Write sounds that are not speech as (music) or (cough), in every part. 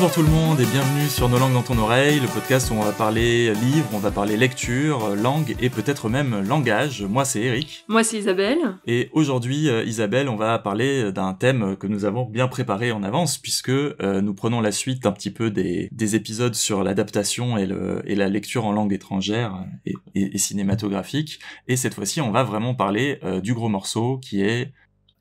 Bonjour tout le monde et bienvenue sur Nos langues dans ton oreille, le podcast où on va parler livres, on va parler lecture, langue et peut-être même langage. Moi c'est Eric. Moi c'est Isabelle. Et aujourd'hui euh, Isabelle, on va parler d'un thème que nous avons bien préparé en avance puisque euh, nous prenons la suite un petit peu des, épisodes sur l'adaptation et, la lecture en langue étrangère et, cinématographique. Et cette fois-ci on va vraiment parler euh, du gros morceau qui est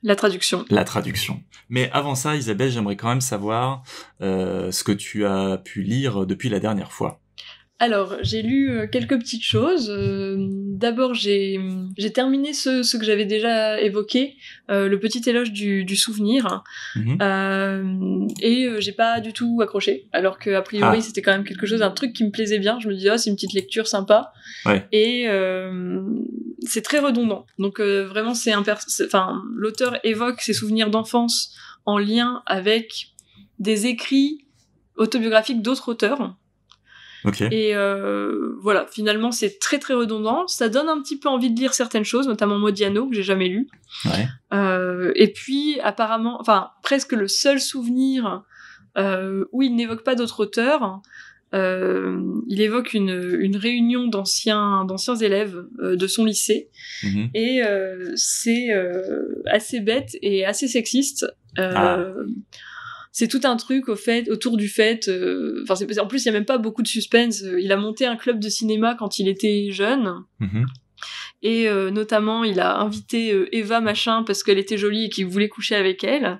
la traduction. La traduction. Mais avant ça, Isabelle, j'aimerais quand même savoir euh, ce que tu as pu lire depuis la dernière fois. Alors, j'ai lu euh, quelques petites choses. Euh, d'abord, j'ai terminé ce, que j'avais déjà évoqué, euh, le petit éloge du, souvenir, mhm. euh, et j'ai pas du tout accroché. Alors qu'a priori, ah. c'était quand même quelque chose, un truc qui me plaisait bien. Je me disais, oh, c'est une petite lecture sympa, et c'est très redondant. Donc vraiment, c'est enfin, l'auteur évoque ses souvenirs d'enfance en lien avec des écrits autobiographiques d'autres auteurs. Et euh, voilà, finalement, c'est très très redondant. Ça donne un petit peu envie de lire certaines choses, notamment Modiano que j'ai jamais lu. Euh, et puis, apparemment, enfin, presque le seul souvenir euh, où il n'évoque pas d'autres auteurs. il évoque une, une réunion d'anciens d'anciens élèves de son lycée mhm. et c'est assez bête et assez sexiste. Ah c'est tout un truc au fait, autour du fait. Euh, enfin, en plus, il y a même pas beaucoup de suspense. Il a monté un club de cinéma quand il était jeune. Mm-hmm. Et euh, notamment, il a invité euh, Eva Machin parce qu'elle était jolie et qu'il voulait coucher avec elle.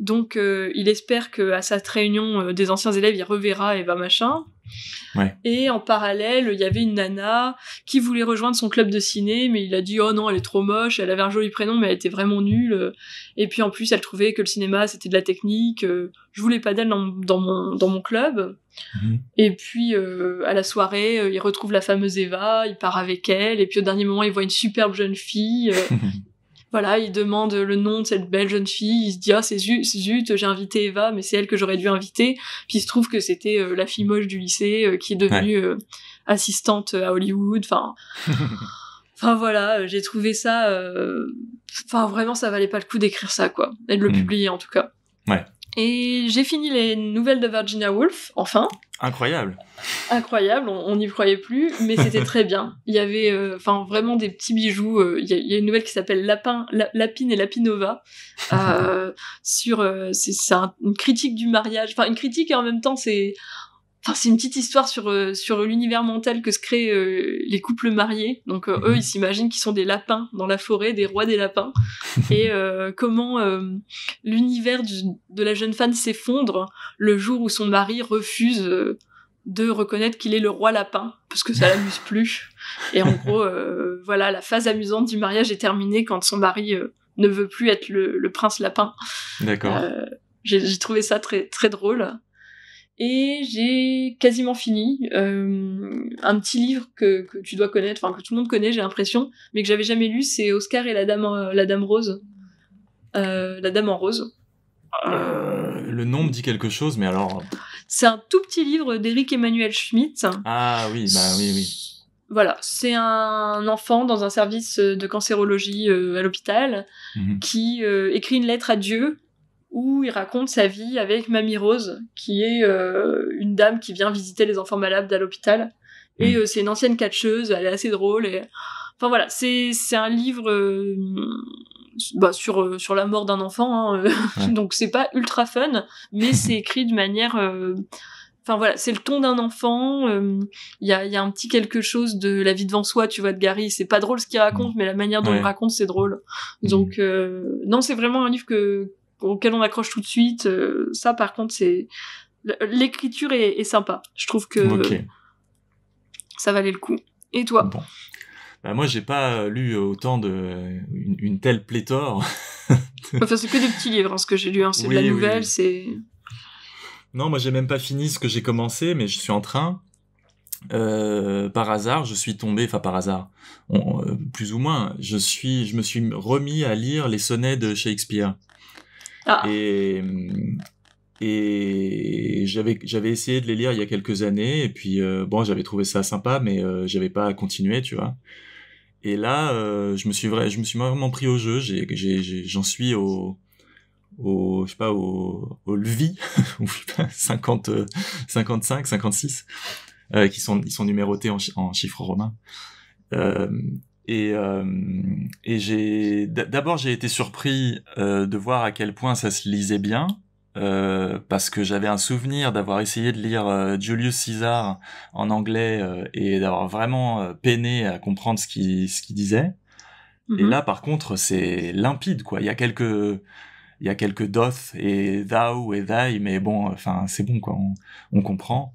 Donc, il espère qu'à cette réunion des anciens élèves, il reverra Eva Machin. Et en parallèle, il y avait une nana qui voulait rejoindre son club de ciné, mais il a dit oh non, elle est trop moche, elle avait un joli prénom, mais elle était vraiment nulle. Et puis en plus, elle trouvait que le cinéma c'était de la technique. Je voulais pas d'elle dans, mon, dans mon club. Mhm. Et puis euh, à la soirée, euh, il retrouve la fameuse Eva, il part avec elle. Et puis au dernier moment, il voit une superbe jeune fille. Euh, (laughs) voilà, il demande le nom de cette belle jeune fille, il se dit ah c'est zut, j'ai invité Eva, mais c'est elle que j'aurais dû inviter. Puis il se trouve que c'était euh, la fille moche du lycée euh, qui est devenue euh, assistante à Hollywood. Enfin, (laughs) enfin voilà, j'ai trouvé ça. Enfin vraiment, ça valait pas le coup d'écrire ça quoi, et de le mm. publier en tout cas. Ouais. Et j'ai fini les nouvelles de Virginia Woolf, enfin. Incroyable. Incroyable, on n'y croyait plus, mais c'était (laughs) très bien. Il y avait euh, enfin vraiment des petits bijoux. Euh, il, y a, une nouvelle qui s'appelle Lapin, Lapine et Lapinova, (laughs) euh, sur c'est, une critique du mariage, enfin une critique et en même temps c'est c'est une petite histoire euh, sur l'univers mental que se créent euh, les couples mariés. Donc euh, eux, mhm. ils s'imaginent qu'ils sont des lapins dans la forêt, des rois des lapins, (laughs) et comment l'univers de la jeune femme s'effondre le jour où son mari refuse de reconnaître qu'il est le roi lapin parce que ça (laughs) l'amuse plus. Et en gros, voilà, la phase amusante du mariage est terminée quand son mari ne veut plus être le, prince lapin. D'accord. J'ai trouvé ça très très drôle. Et j'ai quasiment fini euh, un petit livre que, tu dois connaître, enfin que tout le monde connaît, j'ai l'impression, mais que j'avais jamais lu, c'est Oscar et la dame, euh, la dame rose. Euh, la dame en rose. le nom dit quelque chose, mais alors. C'est un tout petit livre d'Éric Emmanuel Schmitt. Ah oui, bah oui, oui. Voilà, c'est un enfant dans un service de cancérologie à l'hôpital mhm. qui écrit une lettre à Dieu où il raconte sa vie avec Mamie Rose, qui est euh, une dame qui vient visiter les enfants malades à l'hôpital. Et mm. euh, c'est une ancienne catcheuse, elle est assez drôle. Et... Enfin voilà, c'est un livre euh, bah, sur, sur la mort d'un enfant, hein, (laughs) donc c'est pas ultra fun, mais c'est (laughs) écrit de manière... Enfin voilà, c'est le ton d'un enfant. Il y, a, y, a, un petit quelque chose de la vie devant soi, tu vois, de Gary. C'est pas drôle ce qu'il raconte, mm. mais la manière dont il raconte, c'est drôle. Mm. Donc non, c'est vraiment un livre que auquel on accroche tout de suite. Euh, ça, par contre, c'est l'écriture est, sympa. Je trouve que ça valait le coup. Et toi bon. Bah moi, j'ai pas euh, lu autant de une, telle pléthore. (laughs) enfin, c'est que des petits livres, hein, ce que j'ai lu. Hein. C'est de la nouvelle, c'est. Non, moi, j'ai même pas fini ce que j'ai commencé, mais je suis en train. Euh, par hasard, je suis tombé, enfin par hasard, plus ou moins, je suis, je me suis remis à lire les sonnets de Shakespeare. Ah. Et, et j'avais j'avais essayé de les lire il y a quelques années et puis euh, bon j'avais trouvé ça sympa mais euh, j'avais pas continuer tu vois et là euh, je me suis je me suis vraiment pris au jeu j'en suis au au je sais pas au au levis (laughs) ou 50 55 56 qui sont ils sont numérotés en, en chiffres romains et, euh, et j'ai d'abord j'ai été surpris euh, de voir à quel point ça se lisait bien euh, parce que j'avais un souvenir d'avoir essayé de lire Julius Caesar en anglais et d'avoir vraiment peiné à comprendre ce qu'il ce qu'il disait. Et mm-hmm. là par contre c'est limpide quoi. Il y a quelques il y a quelques doth et thou et thy mais bon enfin c'est bon quoi on comprend.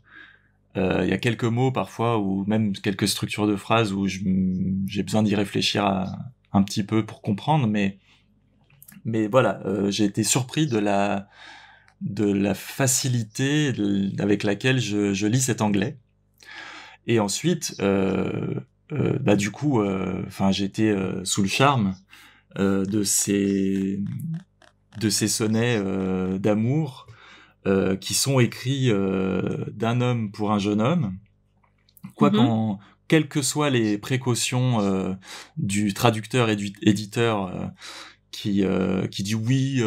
Euh, il y a quelques mots parfois ou même quelques structures de phrases où j'ai besoin d'y réfléchir un petit peu pour comprendre, mais voilà, euh, j'ai été surpris de la facilité avec laquelle je, lis cet anglais. Et ensuite, euh, euh bah du coup, enfin j'étais sous le charme de ces sonnets d'amour euh, qui sont écrits euh, d'un homme pour un jeune homme, quoi mhm. qu'en quelles que soient les précautions euh, du traducteur et du éditeur qui qui dit oui,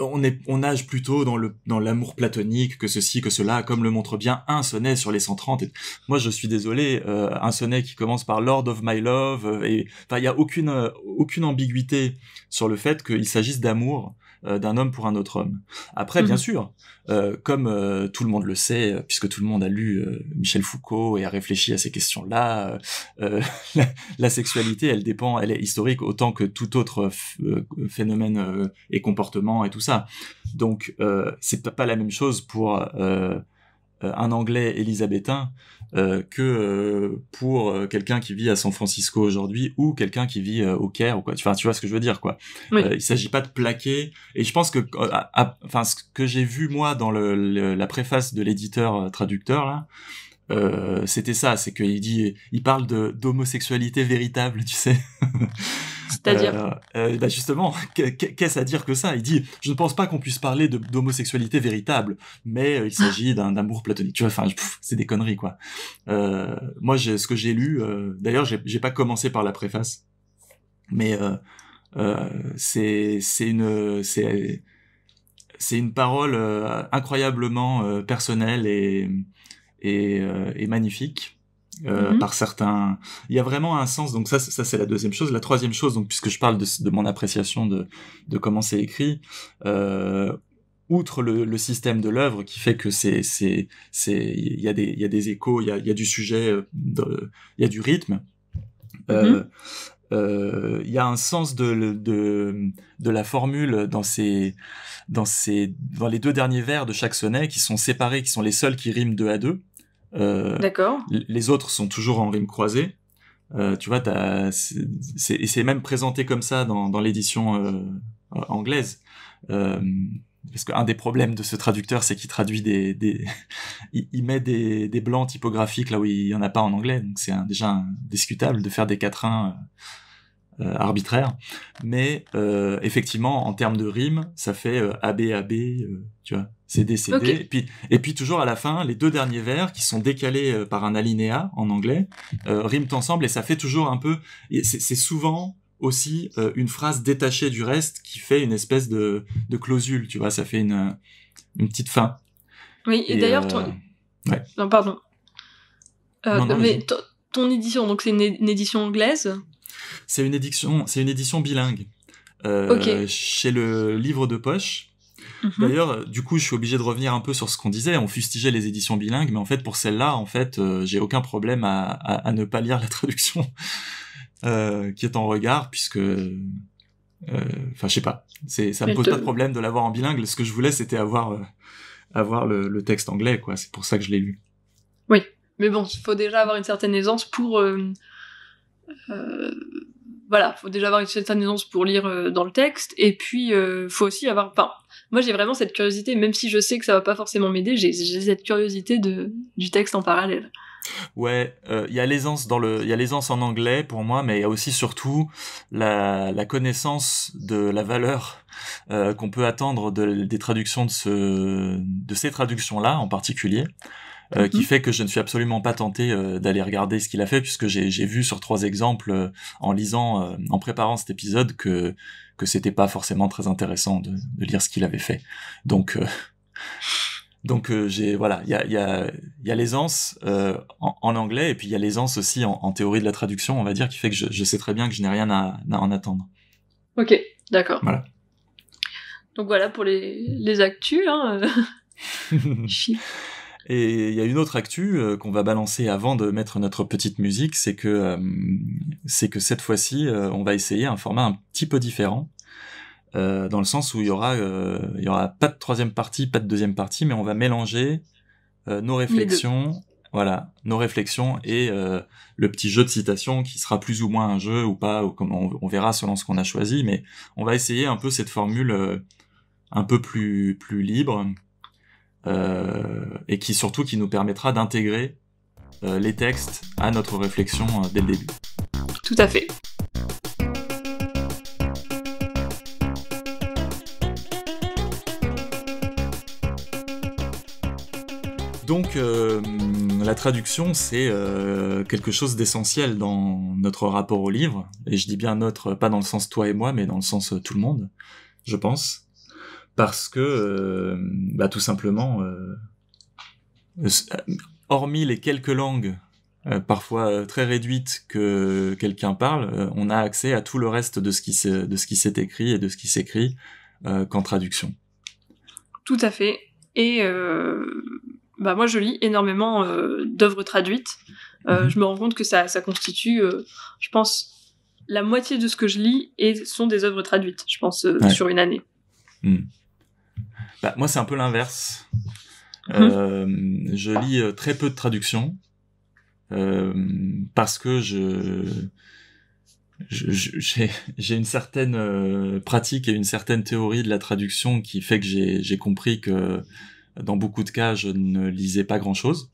on est on nage plutôt dans le dans l'amour platonique que ceci que cela, comme le montre bien un sonnet sur les 130. Moi, je suis désolé, un sonnet qui commence par Lord of My Love et il n'y a aucune aucune ambiguïté sur le fait qu'il s'agisse d'amour euh, d'un homme pour un autre homme. Après, bien mhm. sûr, euh, comme euh, tout le monde le sait, puisque tout le monde a lu Michel Foucault et a réfléchi à ces questions-là, (laughs) la, sexualité, elle dépend, elle est historique autant que tout autre phénomène et comportement et tout ça. Donc, c'est pas la même chose pour un Anglais élisabétain euh, que euh, pour euh, quelqu'un qui vit à San Francisco aujourd'hui ou quelqu'un qui vit au Caire ou quoi. Enfin, tu vois ce que je veux dire quoi. Oui. il s'agit pas de plaquer. Et je pense que, enfin, ce que j'ai vu moi dans la préface de l'éditeur traducteur là, euh, c'était ça, c'est qu'il dit, il parle d'homosexualité véritable, tu sais. (laughs) C'est-à-dire euh, euh, bah, Justement, qu'est-ce à dire que ça Il dit, je ne pense pas qu'on puisse parler d'homosexualité véritable, mais il s'agit d'un amour platonique. Tu vois, enfin, c'est des conneries, quoi. moi, ce que j'ai lu, d'ailleurs, j'ai pas commencé par la préface, mais c'est une... C'est une parole incroyablement personnelle et est, euh, est magnifique. Euh, mhm. par certains. Il y a vraiment un sens. Donc ça, ça c'est la deuxième chose. La troisième chose, donc puisque je parle de, de mon appréciation de, de comment c'est écrit, euh, outre le, le, système de l'œuvre qui fait que c'est c'est c'est il y a des il y a des échos, il y a, y a du sujet, euh, il y a du rythme. Mhm. euh, il y a un sens de, de, de la formule dans ces, dans ces, dans les deux derniers vers de chaque sonnet qui sont séparés, qui sont les seuls qui riment deux à deux. Euh, D'accord. Les autres sont toujours en rime croisée. Euh, tu vois, c'est, c'est même présenté comme ça dans, l'édition euh, anglaise. parce qu'un des problèmes de ce traducteur, c'est qu'il traduit des, des... (laughs) il, met des, blancs typographiques là où il y en a pas en anglais. Donc c'est déjà discutable de faire des quatrains euh, arbitraire. Mais euh, effectivement, en termes de rime, ça fait euh, ABAB, tu vois, CD, Et, puis, et puis toujours à la fin, les deux derniers vers qui sont décalés par un alinéa en anglais riment ensemble et ça fait toujours un peu. C'est souvent aussi une phrase détachée du reste qui fait une espèce de, de clausule, tu vois, ça fait une, petite fin. Oui, et, d'ailleurs, ton... Non, pardon. mais ton édition, donc c'est une édition anglaise c'est une édition, c'est une édition bilingue euh, chez le livre de poche. Mhm. D'ailleurs, euh, du coup, je suis obligé de revenir un peu sur ce qu'on disait. On fustigeait les éditions bilingues, mais en fait, pour celle-là, en fait, euh, j'ai aucun problème à, ne pas lire la traduction (laughs) qui est en regard, puisque, enfin, je sais pas, c'est ça me pose pas de problème de l'avoir en bilingue. Ce que je voulais, c'était avoir avoir le, texte anglais, quoi. C'est pour ça que je l'ai lu. Oui, mais bon, il faut déjà avoir une certaine aisance pour euh, voilà, il faut déjà avoir une certaine aisance pour lire euh, dans le texte, et puis il euh, faut aussi avoir. Enfin, moi j'ai vraiment cette curiosité, même si je sais que ça va pas forcément m'aider, j'ai cette curiosité de, du texte en parallèle. Ouais, il y a l'aisance y a l'aisance en anglais pour moi, mais il y a aussi surtout la, connaissance de la valeur qu'on peut attendre des traductions de de ces traductions là en particulier. Euh, qui mhm. fait que je ne suis absolument pas tenté euh, d'aller regarder ce qu'il a fait, puisque j'ai vu sur trois exemples euh, en lisant, en préparant cet épisode, que que c'était pas forcément très intéressant de, lire ce qu'il avait fait. Donc (laughs) donc j'ai voilà, il y a y a, y a l'aisance en, anglais et puis il y a l'aisance aussi en, théorie de la traduction, on va dire, qui fait que je, sais très bien que je n'ai rien à, en attendre. Ok, d'accord. Voilà. Donc voilà pour les les actus. Hein. (laughs) Et il y a une autre actu euh, qu'on va balancer avant de mettre notre petite musique, c'est que euh, c'est que cette fois-ci, euh, on va essayer un format un petit peu différent, dans le sens où il y aura il aura pas de troisième partie, pas de deuxième partie, mais on va mélanger nos réflexions, voilà, nos réflexions et le petit jeu de citation qui sera plus ou moins un jeu ou pas, ou comme on, verra selon ce qu'on a choisi, mais on va essayer un peu cette formule un peu plus plus libre euh, et qui surtout qui nous permettra d'intégrer euh, les textes à notre réflexion euh, dès le début. Tout à fait. Donc la traduction, c'est quelque chose d'essentiel dans notre rapport au livre, et je dis bien notre, pas dans le sens toi et moi, mais dans le sens tout le monde, je pense parce que euh, bah, tout simplement, euh, euh, hormis les quelques langues parfois très réduites que quelqu'un parle, on a accès à tout le reste de ce qui s'est écrit et de ce qui s'écrit qu'en traduction. Tout à fait. Et bah moi je lis énormément d'œuvres traduites. Mhm. Je me rends compte que ça, constitue, je pense, la moitié de ce que je lis et sont des œuvres traduites, je pense, sur une année. Hmm. Bah, moi, c'est un peu l'inverse. Mmh. Euh, je lis euh, très peu de traductions euh, parce que j'ai une certaine pratique et une certaine théorie de la traduction qui fait que j'ai compris que dans beaucoup de cas, je ne lisais pas grand-chose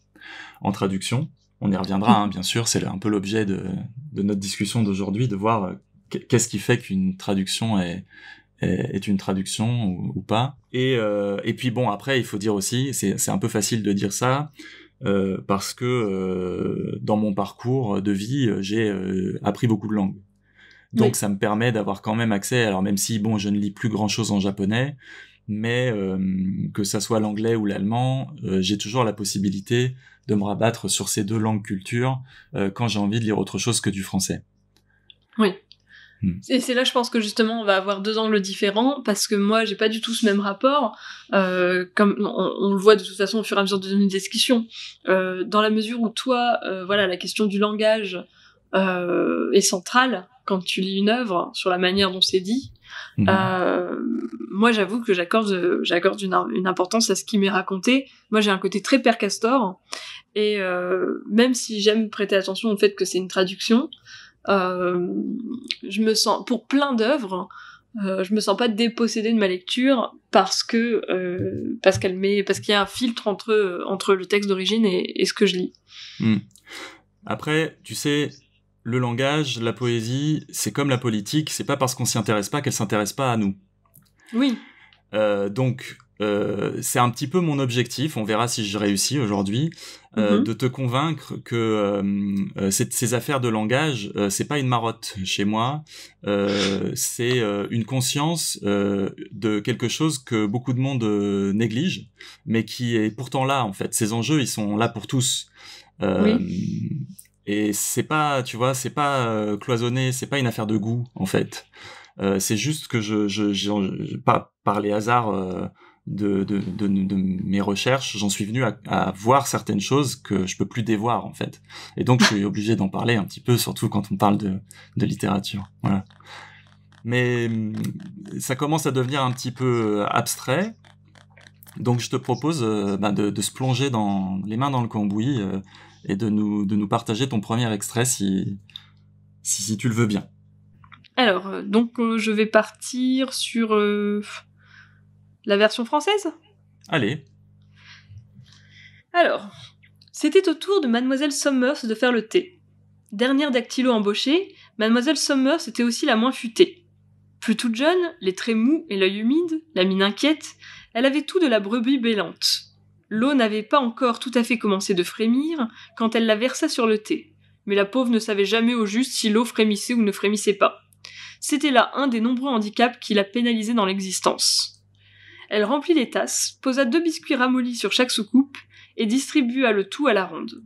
en traduction. On y reviendra, hein, bien sûr, c'est un peu l'objet de, de, notre discussion d'aujourd'hui, de voir qu'est-ce qui fait qu'une traduction est, est, une traduction ou, pas. Et, euh, et puis bon, après, il faut dire aussi, c'est un peu facile de dire ça, euh, parce que euh, dans mon parcours de vie, j'ai appris beaucoup de langues. Donc ça me permet d'avoir quand même accès, alors même si, bon, je ne lis plus grand-chose en japonais, mais que ça soit l'anglais ou l'allemand, j'ai toujours la possibilité de me rabattre sur ces deux langues cultures quand j'ai envie de lire autre chose que du français. Oui. Hmm. Et c'est là, je pense que justement, on va avoir deux angles différents parce que moi, j'ai pas du tout ce même rapport, euh, comme on, le voit de toute façon au fur et à mesure de nos discussions, euh, dans la mesure où toi, euh, voilà, la question du langage est centrale quand tu lis une œuvre sur la manière dont c'est dit. Hmm. moi, j'avoue que j'accorde, j'accorde une, importance à ce qui m'est raconté. Moi, j'ai un côté très percastor, et même si j'aime prêter attention au fait que c'est une traduction. Euh, je me sens, pour plein d'œuvres, euh, je me sens pas dépossédée de ma lecture parce que euh, parce qu'elle met parce qu'il y a un filtre entre entre le texte d'origine et, ce que je lis. Hmm. Après, tu sais, le langage, la poésie, c'est comme la politique, c'est pas parce qu'on s'y intéresse pas qu'elle s'intéresse pas à nous. Oui. Euh, donc euh, c'est un petit peu mon objectif, on verra si je réussis aujourd'hui, euh, mhm. de te convaincre que euh, ces affaires de langage, c'est pas une marotte chez moi, c'est une conscience de quelque chose que beaucoup de monde néglige, mais qui est pourtant là en fait. Ces enjeux, ils sont là pour tous. Et c'est pas, tu vois, c'est pas cloisonné, c'est pas une affaire de goût en fait. c'est juste que je, je, je, pas par, par les hasards de, de, mes recherches, j'en suis venu à, voir certaines choses que je peux plus dévoir en fait. Et donc je suis (laughs) obligé d'en parler un petit peu, surtout quand on parle de, de littérature. Voilà. Mais hum, ça commence à devenir un petit peu euh, abstrait. Donc je te propose euh, bah, de, se plonger dans les mains dans le cambouis euh, et de nous, de nous partager ton premier extrait si, si, tu le veux bien. Alors, donc je vais partir sur la version française Allez. Alors, c'était au tour de Mademoiselle Sommers de faire le thé. Dernière dactylo embauchée, Mademoiselle Sommers était aussi la moins futée. Plus toute jeune, les traits mous et l'œil humide, la mine inquiète, elle avait tout de la brebis bêlante. L'eau n'avait pas encore tout à fait commencé de frémir quand elle la versa sur le thé, mais la pauvre ne savait jamais au juste si l'eau frémissait ou ne frémissait pas. C'était là un des nombreux handicaps qui la pénalisaient dans l'existence. Elle remplit les tasses, posa deux biscuits ramollis sur chaque soucoupe et distribua le tout à la ronde.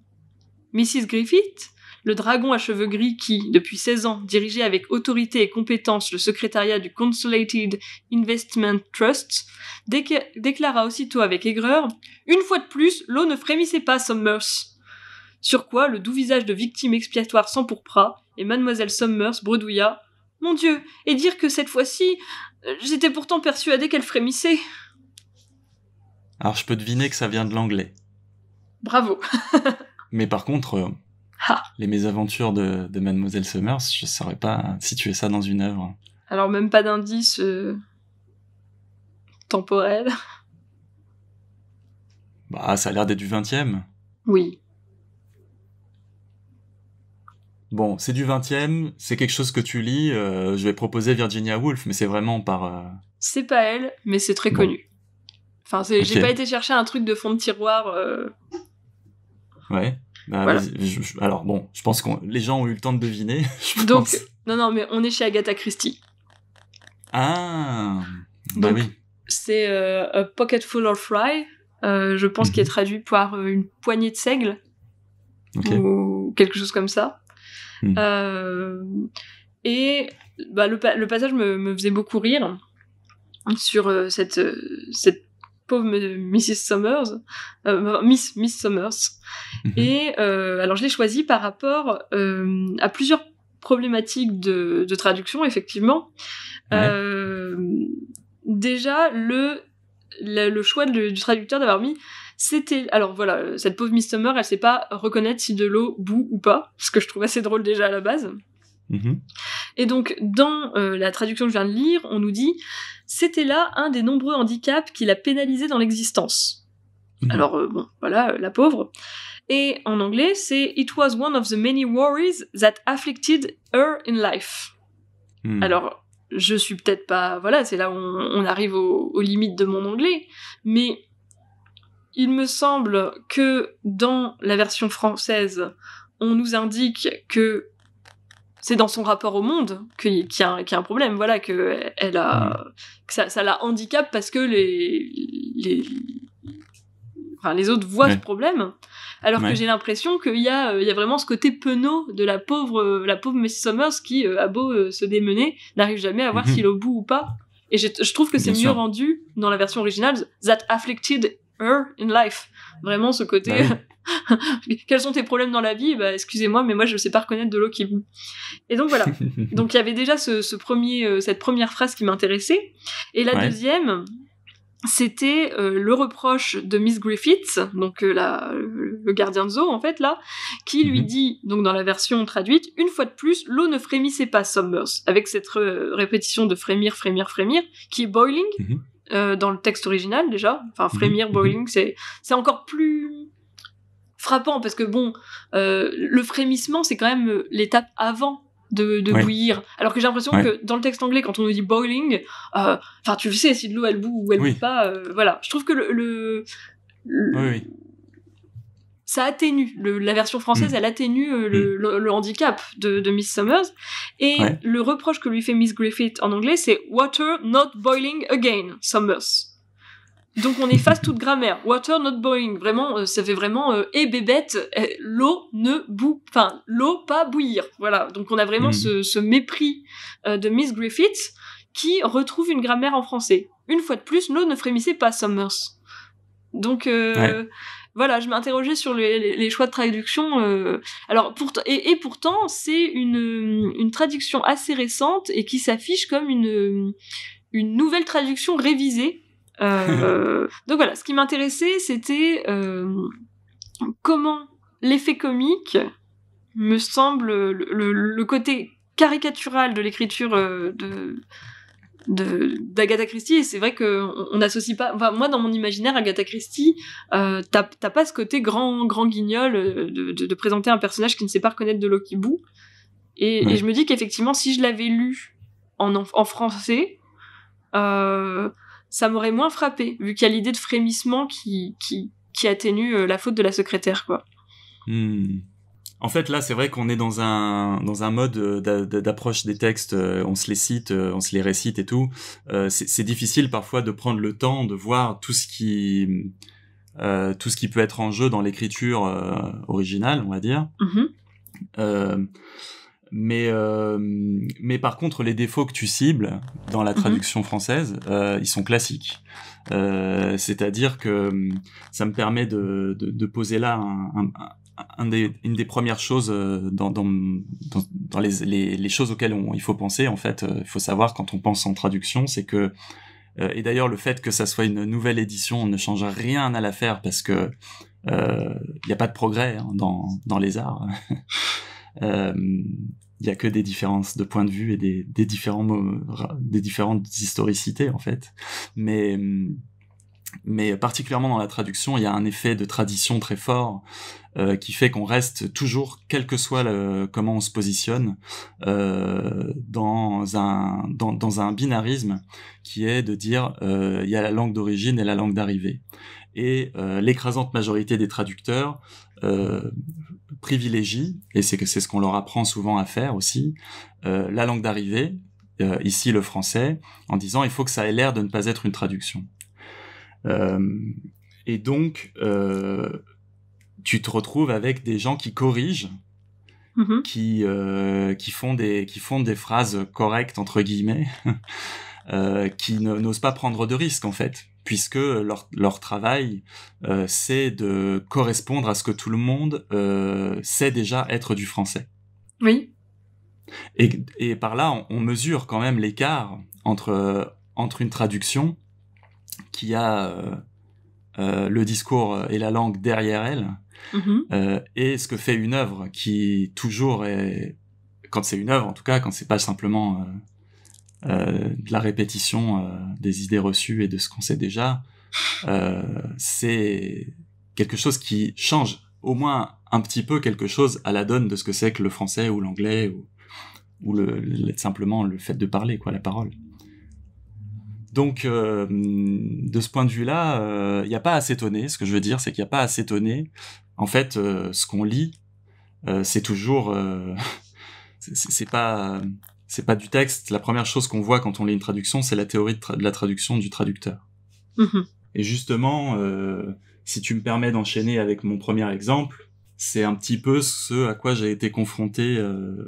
Mrs. Griffith, le dragon à cheveux gris qui, depuis 16 ans, dirigeait avec autorité et compétence le secrétariat du Consolidated Investment Trust, déclara aussitôt avec aigreur Une fois de plus, l'eau ne frémissait pas, Summers. » Sur quoi le doux visage de victime expiatoire s'empourpra, et mademoiselle Sommers bredouilla Mon Dieu, et dire que cette fois-ci, euh, j'étais pourtant persuadée qu'elle frémissait. Alors je peux deviner que ça vient de l'anglais. Bravo. (laughs) Mais par contre, euh, ah. les mésaventures de, Mademoiselle Summers, je saurais pas situer ça dans une œuvre. Alors même pas d'indice euh, temporel. Bah ça a l'air d'être du 20 e Oui. bon, c'est du 20e, c'est quelque chose que tu lis, euh, je vais proposer Virginia Woolf, mais c'est vraiment par... Euh, c'est pas elle, mais c'est très connu. Enfin, j'ai pas été chercher un truc de fond de tiroir. Euh. Ouais. Bah, alors bon, je pense que les gens ont eu le temps de deviner. (laughs) Donc, non, non, mais on est chez Agatha Christie. Ah, bah oui. C'est A Pocket of Rye, je pense qu'il est mhm. traduit par Une poignée de seigle. Ou quelque chose comme ça. Hmm. Euh, et bah, le, passage me, faisait beaucoup rire sur euh, cette, euh, cette pauvre Mrs. Summers, Miss, Miss Summers. Mhm. Et alors je l'ai choisi par rapport à plusieurs problématiques de, traduction, effectivement. déjà, le, le, choix du traducteur d'avoir mis c'était alors voilà, euh, cette pauvre Miss Summer, elle sait pas reconnaître si de l'eau boue ou pas, ce que je trouve assez drôle déjà à la base. Mhm. Et donc, dans euh, la traduction que je viens de lire, on nous dit c'était là un des nombreux handicaps qui l'a pénalisé dans l'existence. Mhm. Alors, euh, bon, voilà, la pauvre. Et en anglais, c'est It was one of the many worries that afflicted her in life. Mhm. Alors, je suis peut-être pas. Voilà, c'est là où on, arrive aux limites de mon anglais, mais il me semble que dans la version française, on nous indique que c'est dans son rapport au monde qu'il y, a un problème, voilà, que, elle a, mm. ça, la handicape parce que les, les, enfin, les autres voient ce problème. Alors que j'ai l'impression qu'il y, a, il y a vraiment ce côté penaud de la pauvre, la pauvre Summers qui, à euh, beau euh, se démener, n'arrive jamais à voir mm-hmm. s'il est au bout ou pas. Et je, je trouve que c'est mieux rendu dans la version originale. That afflicted in life. Vraiment ce côté. Bah (laughs) quels sont tes problèmes dans la vie bah, Excusez-moi, mais moi je ne sais pas reconnaître de l'eau qui boue Et donc voilà. (laughs) donc il y avait déjà ce, premier, euh, cette première phrase qui m'intéressait. Et la deuxième, c'était euh, le reproche de Miss Griffiths, donc euh, le gardien de zoo en fait là, qui lui mhm. dit donc dans la version traduite une fois de plus l'eau ne frémissait pas Summers avec cette répétition de frémir frémir frémir qui est boiling mhm. Euh, dans le texte original déjà. Enfin, mhm, frémir, mhm. boiling, c'est encore plus frappant parce que bon, euh, le frémissement, c'est quand même euh, l'étape avant de, bouillir. Alors que j'ai l'impression que dans le texte anglais, quand on nous dit boiling, enfin, tu le sais si de l'eau elle bout ou elle boue pas. voilà, je trouve que le, le oui, oui ça atténue la version française, hmm. elle atténue euh, hmm. le, handicap de, Miss Summers. Et le reproche que lui fait Miss Griffith en anglais, c'est water not boiling again, Summers. Donc on efface toute grammaire. Water not boiling. Vraiment, euh, ça fait vraiment euh, et bébête, l'eau ne boue, pas ».« l'eau pas bouillir. Voilà. Donc on a vraiment hmm. ce, mépris de Miss Griffith qui retrouve une grammaire en français. Une fois de plus, l'eau ne frémissait pas Summers. Donc voilà, je m'interrogeais sur les, choix de traduction. Euh, alors et, pourtant, c'est une, traduction assez récente et qui s'affiche comme une, une nouvelle traduction révisée. Euh, (laughs) donc voilà, ce qui m'intéressait, c'était euh, comment l'effet comique me semble le côté caricatural de l'écriture de d'Agatha Christie et c'est vrai que on n'associe pas moi dans mon imaginaire Agatha Christie euh, t'as pas ce côté grand grand guignol euh, de, présenter un personnage qui ne sait pas reconnaître de l'Okibou et, et, je me dis qu'effectivement si je l'avais lu en, en français euh, ça m'aurait moins frappé vu qu'il y a l'idée de frémissement qui, qui qui atténue la faute de la secrétaire quoi hmm. En fait, là, c'est vrai qu'on est dans un dans un mode euh, d'approche des textes. Euh, on se les cite, euh, on se les récite et tout. c'est difficile parfois de prendre le temps de voir tout ce qui euh, tout ce qui peut être en jeu dans l'écriture originale, on va dire. Mm-hmm. euh, mais, mais par contre, les défauts que tu cibles dans la mm-hmm. traduction française, ils sont classiques. C'est-à-dire que hum, ça me permet de, de, de poser là un, un, une des premières choses euh, dans, dans, les, choses auxquelles il faut penser, en fait, euh, il faut savoir quand on pense en traduction, c'est que euh, et d'ailleurs, le fait que ça soit une nouvelle édition ne change rien à l'affaire parce que il n'y a pas de progrès hein, dans, dans les arts. (laughs) Il y n'y a que des différences de point de vue et des, des, différents, des différentes historicités en fait. Mais hum, mais particulièrement dans la traduction, il y a un effet de tradition très fort euh, qui fait qu'on reste toujours, quel que soit le, comment on se positionne, euh, dans, un, dans, un binarisme qui est de dire euh, il y a la langue d'origine et la langue d'arrivée. Et euh, l'écrasante majorité des traducteurs euh, privilégient, et c'est que c'est ce qu'on leur apprend souvent à faire aussi, euh, la langue d'arrivée, ici le français, en disant il faut que ça ait l'air de ne pas être une traduction. Euh, et donc, euh, tu te retrouves avec des gens qui corrigent, mm-hmm. qui, euh, qui, font des, qui font des phrases correctes, entre guillemets, (laughs) qui n'osent pas prendre de risques, en fait, puisque leur, leur travail, c'est de correspondre à ce que tout le monde sait déjà être du français. Oui. Et, et par là, on, on mesure quand même l'écart entre, entre une traduction qui a euh, euh, le discours euh, et la langue derrière elle, mm-hmm. et ce que fait une œuvre qui toujours est, quand c'est une œuvre en tout cas, quand c'est pas simplement de la répétition des idées reçues et de ce qu'on sait déjà, c'est quelque chose qui change au moins un petit peu quelque chose à la donne de ce que c'est que le français ou l'anglais ou, simplement le fait de parler, quoi, la parole. Donc, euh, de ce point de vue-là, il euh, n'y a pas à s'étonner. Ce que je veux dire, c'est qu'il n'y a pas à s'étonner. En fait, euh, ce qu'on lit, c'est toujours, (laughs) c'est pas, pas du texte. La première chose qu'on voit quand on lit une traduction, c'est la théorie de, la traduction du traducteur. Mm-hmm. Et justement, si tu me permets d'enchaîner avec mon premier exemple, c'est un petit peu ce à quoi j'ai été confronté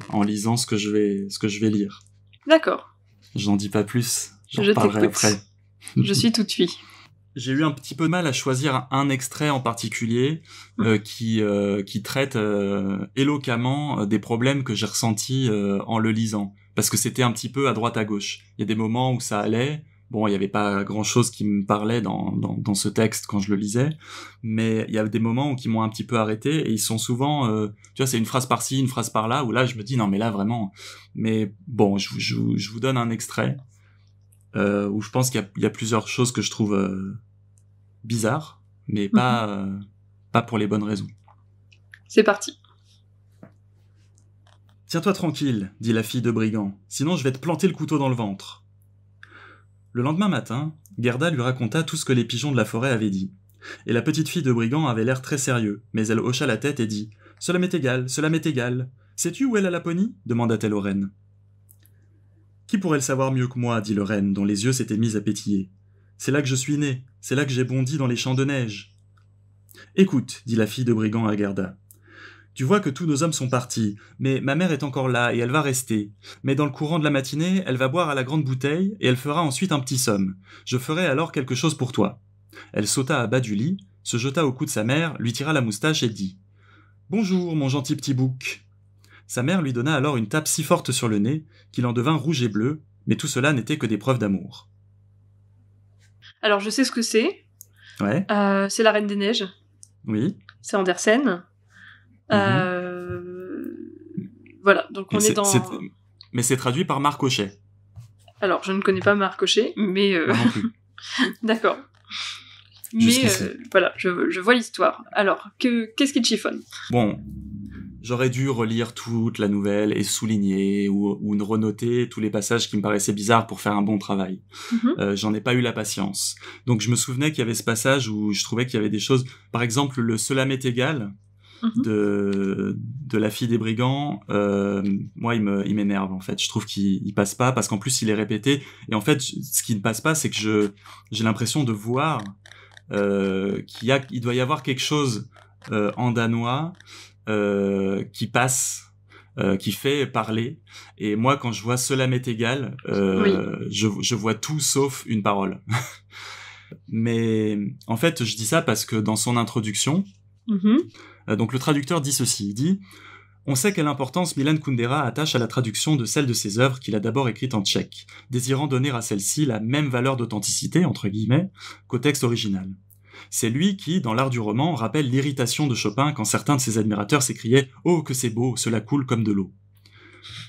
en lisant ce que je vais, ce que je vais lire. D'accord. J'en dis pas plus. Je Je suis tout de suite. J'ai eu un petit peu de mal à choisir un extrait en particulier euh, hum. qui, euh, qui traite euh, éloquemment des problèmes que j'ai ressentis en le lisant. Parce que c'était un petit peu à droite à gauche. Il y a des moments où ça allait. Bon, il n'y avait pas grand-chose qui me parlait dans, dans, ce texte quand je le lisais, mais il y a des moments où qui m'ont un petit peu arrêté et ils sont souvent, tu vois, c'est une phrase par-ci, une phrase par-là, où là je me dis non mais là vraiment. Mais bon, je, je vous donne un extrait. Euh, où je pense qu'il y, a plusieurs choses que je trouve euh, bizarres, mais pas, mhm. euh, pas pour les bonnes raisons. C'est parti. Tiens-toi tranquille, dit la fille de brigand, sinon je vais te planter le couteau dans le ventre. Le lendemain matin, Gerda lui raconta tout ce que les pigeons de la forêt avaient dit. Et la petite fille de brigand avait l'air très sérieux, mais elle hocha la tête et dit Cela m'est égal, cela m'est égal. Sais-tu où est la Laponie demanda-t-elle aux rennes. Qui pourrait le savoir mieux que moi dit le reine, dont les yeux s'étaient mis à pétiller. C'est là que je suis né, c'est là que j'ai bondi dans les champs de neige. Écoute, dit la fille de brigand à Garda. « Tu vois que tous nos hommes sont partis, mais ma mère est encore là et elle va rester. Mais dans le courant de la matinée, elle va boire à la grande bouteille et elle fera ensuite un petit somme. Je ferai alors quelque chose pour toi. Elle sauta à bas du lit, se jeta au cou de sa mère, lui tira la moustache et dit Bonjour, mon gentil petit bouc. Sa mère lui donna alors une tape si forte sur le nez qu'il en devint rouge et bleu, mais tout cela n'était que des preuves d'amour. Alors je sais ce que c'est. Ouais. Euh, c'est la Reine des Neiges. Oui. C'est Andersen. Euh... Mhm. Voilà, donc on est, dans. Mais c'est traduit par Marc Alors je ne connais pas Marc Cochet, mais. Euh, (laughs) d'accord. Mais euh, voilà, je, vois l'histoire. Alors, qu'est-ce qui chiffonne Bon, j'aurais dû relire toute la nouvelle et souligner ou, ou renoter tous les passages qui me paraissaient bizarres pour faire un bon travail. Mhm. euh, J'en ai pas eu la patience. Donc je me souvenais qu'il y avait ce passage où je trouvais qu'il y avait des choses, par exemple le Cela m'est égal mhm. de, de la fille des brigands, euh, moi il m'énerve il en fait. Je trouve qu'il passe pas parce qu'en plus il est répété. Et en fait ce qui ne passe pas c'est que je j'ai l'impression de voir euh, qu'il y a, il doit y avoir quelque chose euh, en danois euh, qui passe. Euh, qui fait parler. Et moi, quand je vois cela m'est égal, euh, je, je, vois tout sauf une parole. (laughs) Mais en fait, je dis ça parce que dans son introduction, mm-hmm. euh, donc le traducteur dit ceci, il dit on sait quelle importance Milan Kundera attache à la traduction de celle de ses œuvres qu'il a d'abord écrites en tchèque, désirant donner à celle-ci la même valeur d'authenticité, entre guillemets, qu'au texte original. C'est lui qui, dans l'art du roman, rappelle l'irritation de Chopin quand certains de ses admirateurs s'écriaient Oh, que c'est beau, cela coule comme de l'eau.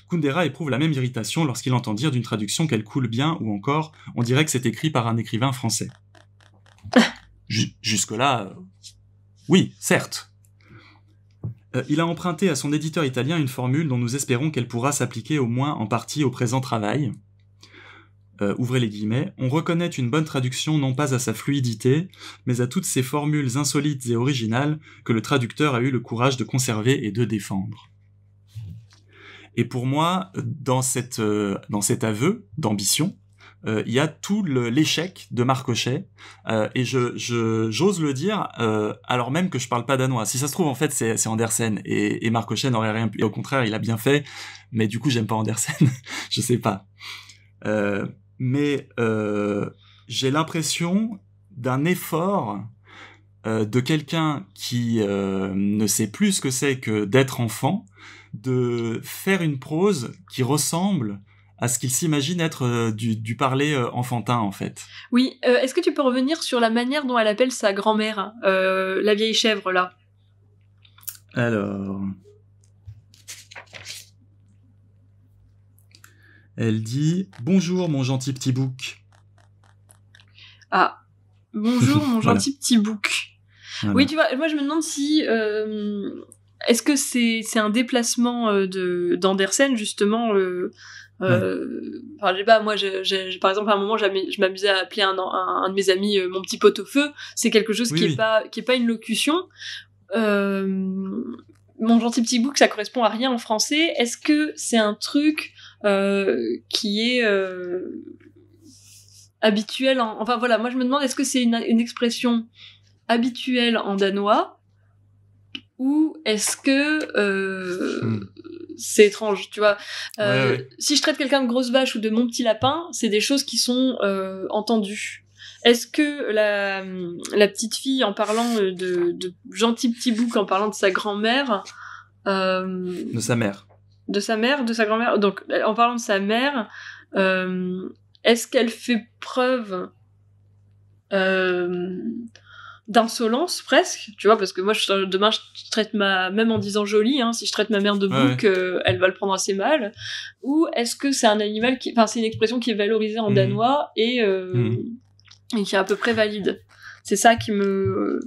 Kundera éprouve la même irritation lorsqu'il entend dire d'une traduction qu'elle coule bien ou encore on dirait que c'est écrit par un écrivain français. (laughs) Jusque-là, euh, oui, certes. Euh, il a emprunté à son éditeur italien une formule dont nous espérons qu'elle pourra s'appliquer au moins en partie au présent travail. Euh, ouvrez les guillemets, on reconnaît une bonne traduction non pas à sa fluidité, mais à toutes ces formules insolites et originales que le traducteur a eu le courage de conserver et de défendre. Et pour moi, dans, cette, euh, dans cet aveu d'ambition, euh, il y a tout l'échec de Marcochet, et je j'ose le dire, alors même que je parle pas danois. Si ça se trouve, en fait, c'est Andersen, et, et Marcochet n'aurait rien pu... au contraire, il a bien fait, mais du coup, j'aime pas Andersen, (laughs) je sais pas mais euh, j'ai l'impression d'un effort euh, de quelqu'un qui euh, ne sait plus ce que c'est que d'être enfant, de faire une prose qui ressemble à ce qu'il s'imagine être du, parler enfantin en fait. Oui, est-ce que tu peux revenir sur la manière dont elle appelle sa grand-mère, la vieille chèvre là Alors, Elle dit Bonjour, mon gentil petit bouc. Ah, bonjour, (laughs) mon gentil petit bouc. Oui, tu vois, moi je me demande si. Euh, est-ce que c'est un déplacement euh, de d'Andersen, justement euh, pas, moi, par exemple, à un moment, je m'amusais à appeler un, de mes amis mon petit pote au feu. C'est quelque chose qui n'est pas, pas une locution. mon gentil petit bouc, ça correspond à rien en français. Est-ce que c'est un truc euh, qui est euh, habituelle. En... Enfin voilà, moi je me demande est-ce que c'est une, expression habituelle en danois ou est-ce que euh, hmm. c'est étrange, tu vois Si je traite quelqu'un de grosse vache ou de mon petit lapin, c'est des choses qui sont entendues. Est-ce que la, la, petite fille, en parlant de gentil petit bouc, en parlant de sa grand-mère... de sa mère de sa mère, de sa grand-mère. Donc, en parlant de sa mère, euh, est-ce qu'elle fait preuve euh, d'insolence presque Tu vois, parce que moi, je, demain, je traite ma. Même en disant jolie, hein, si je traite ma mère de bouc, elle va le prendre assez mal. Ou est-ce que c'est un animal qui. Enfin, c'est une expression qui est valorisée en mmh. danois euh, mmh. et qui est à peu près valide c'est ça qui me.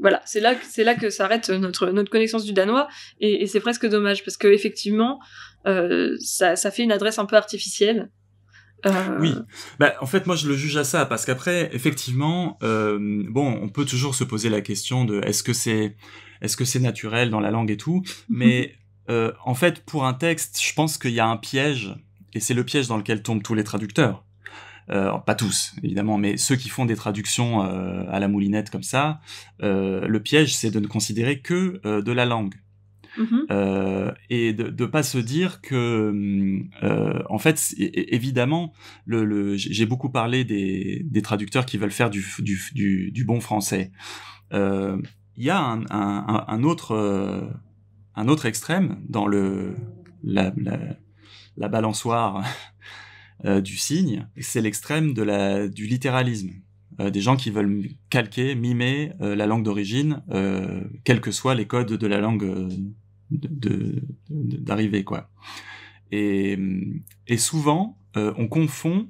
Voilà, c'est là, c'est là que s'arrête notre notre connaissance du danois et, c'est presque dommage parce que effectivement, euh, ça, fait une adresse un peu artificielle. Euh, oui, bah, en fait moi je le juge à ça parce qu'après effectivement euh, bon on peut toujours se poser la question de est-ce que c'est est que c'est naturel dans la langue et tout (laughs) mais en fait pour un texte je pense qu'il y a un piège et c'est le piège dans lequel tombent tous les traducteurs euh, pas tous évidemment, mais ceux qui font des traductions euh, à la moulinette comme ça, euh, le piège c'est de ne considérer que de la langue. Mm-hmm. et de ne pas se dire que, mm, en fait, évidemment, j'ai beaucoup parlé des, traducteurs qui veulent faire du, bon français. Il y a un, autre, un autre extrême dans le, la balançoire euh, du signe, c'est l'extrême de la, du littéralisme. Euh, des gens qui veulent calquer, mimer euh, la langue d'origine, quels que soient les codes de la langue d'arrivée, quoi. Et, et souvent, on confond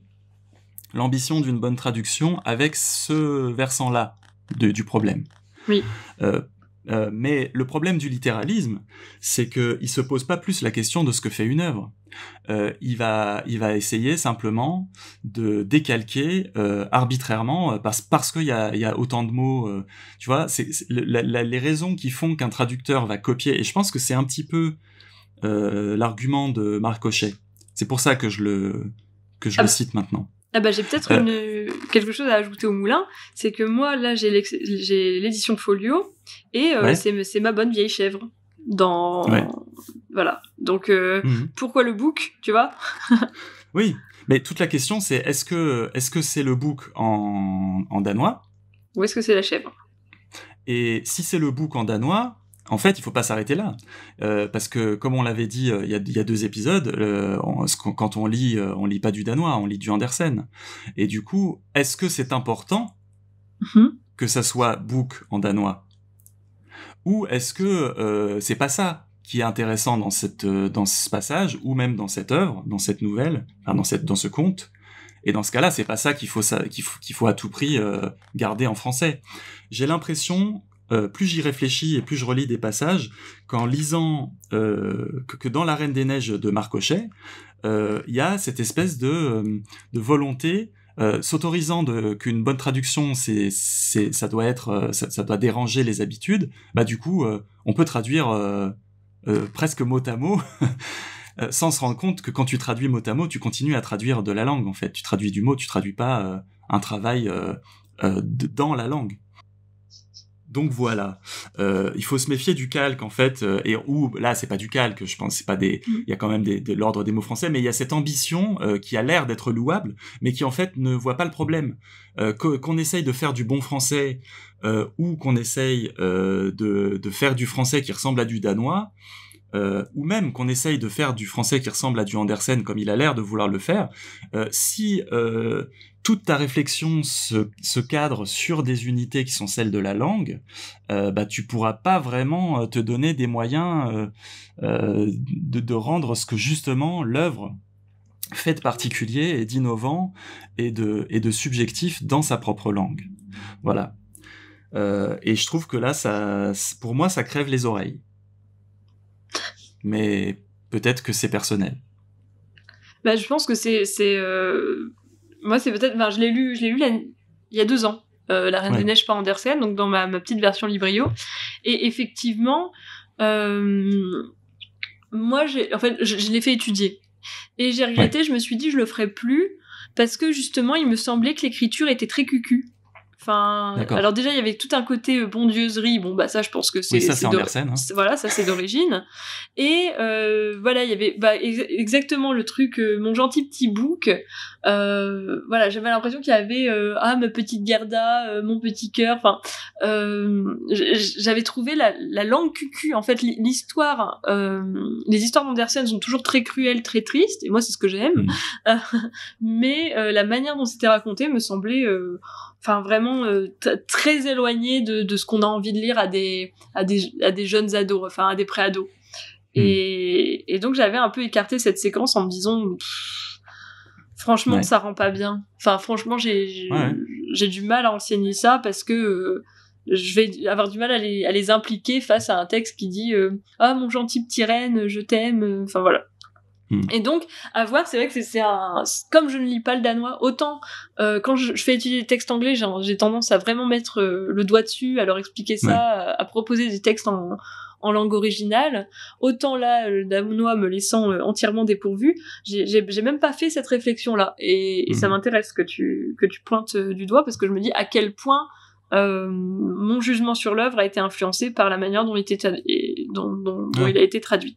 l'ambition d'une bonne traduction avec ce versant-là du problème. Oui. Euh, mais le problème du littéralisme, c'est qu'il se pose pas plus la question de ce que fait une œuvre. Euh, il, va, essayer simplement de décalquer euh, arbitrairement parce, qu'il y a, autant de mots. tu vois, c'est, les raisons qui font qu'un traducteur va copier, et je pense que c'est un petit peu l'argument de Marc Cochet. C'est pour ça que je que je le cite maintenant. Ah bah, j'ai peut-être (laughs) quelque chose à ajouter au moulin, c'est que moi là j'ai l'édition Folio et euh, c'est ma bonne vieille chèvre dans voilà. Donc euh, mhm. pourquoi le book, tu vois (laughs) Oui, mais toute la question c'est est-ce que est-ce que c'est le book en, en danois ou est-ce que c'est la chèvre Et si c'est le book en danois, en fait, il faut pas s'arrêter là, euh, parce que comme on l'avait dit euh, il y, a, deux épisodes, euh, quand on lit, on lit pas du danois, on lit du Andersen. Et du coup, est-ce que c'est important mm-hmm. que ça soit book en danois, ou est-ce que c'est pas ça qui est intéressant dans ce passage ou même dans cette œuvre, dans cette nouvelle, dans ce conte. Et dans ce cas-là, c'est pas ça qu'il faut qu'il à tout prix garder en français. J'ai l'impression euh, plus j'y réfléchis et plus je relis des passages, qu'en lisant euh, que, dans La Reine des Neiges de Marcochet, il euh, y a cette espèce de, volonté s'autorisant qu'une bonne traduction, ça doit être, doit déranger les habitudes. Bah du coup, on peut traduire presque mot à mot. (laughs) sans se rendre compte que quand tu traduis mot à mot, tu continues à traduire de la langue en fait. Tu traduis du mot, tu traduis pas un travail dans la langue. Donc voilà, euh, il faut se méfier du calque en fait, euh, et où là c'est pas du calque, je pense, c'est pas des, mm. il y a quand même des, de l'ordre des mots français, mais il y a cette ambition euh, qui a l'air d'être louable, mais qui en fait ne voit pas le problème. qu'on essaye de faire du bon français ou qu'on essaye de, faire du français qui ressemble à du danois, ou même qu'on essaye de faire du français qui ressemble à du Andersen comme il a l'air de vouloir le faire, si toute ta réflexion se, cadre sur des unités qui sont celles de la langue, euh, bah, tu pourras pas vraiment euh, te donner des moyens euh, euh, de, rendre ce que justement l'œuvre fait de particulier et d'innovant et de, et de subjectif dans sa propre langue. Voilà. et je trouve que là, ça, pour moi, ça crève les oreilles. Mais peut-être que c'est personnel. Bah, je pense que c'est moi, c'est peut-être. Ben, je l'ai lu, je lu il y a deux ans. Euh, la Reine des Neiges par Andersen, donc dans ma, petite version Librio. Et effectivement, euh, moi, j'ai, en fait, je, l'ai fait étudier. Et j'ai regretté, je me suis dit, je le ferai plus, parce que justement, il me semblait que l'écriture était très cucu alors déjà, il y avait tout un côté euh, bondieuserie. Bon, bah ça, je pense que c'est. Oui, ça, c'est Andersen. Hein. Voilà, ça, c'est d'origine. Et euh, voilà, il y avait bah, exactement le truc, euh, mon gentil petit bouc. voilà, j'avais l'impression qu'il y avait ah ma petite Gerda, mon petit cœur. Enfin, j'avais trouvé la, langue cucu. En fait, l'histoire, les histoires d'Andersen sont toujours très cruelles, très tristes. Et moi, c'est ce que j'aime. Mmh. (laughs) mais la manière dont c'était raconté me semblait enfin vraiment euh, très éloigné de, ce qu'on a envie de lire à des, à des, jeunes ados, enfin à des pré-ados. Hmm. Et, donc j'avais un peu écarté cette séquence en me disant, franchement, ça rend pas bien. Enfin, franchement, j'ai du mal à enseigner ça parce que euh, je vais avoir du mal à les, impliquer face à un texte qui dit euh, Ah, mon gentil petit reine, je t'aime. Enfin voilà. Hmm. Et donc, à voir, c'est vrai que c'est un. Comme je ne lis pas le danois, autant euh, quand je, fais étudier des textes anglais, j'ai tendance à vraiment mettre euh, le doigt dessus, à leur expliquer ça, à, proposer des textes en, langue originale. Autant là, euh, le danois me laissant euh, entièrement dépourvu, j'ai même pas fait cette réflexion-là. Et, ça hmm. m'intéresse que tu, que tu pointes du doigt parce que je me dis à quel point. Euh, mon jugement sur l'œuvre a été influencé par la manière dont il, était, dont, il a été traduit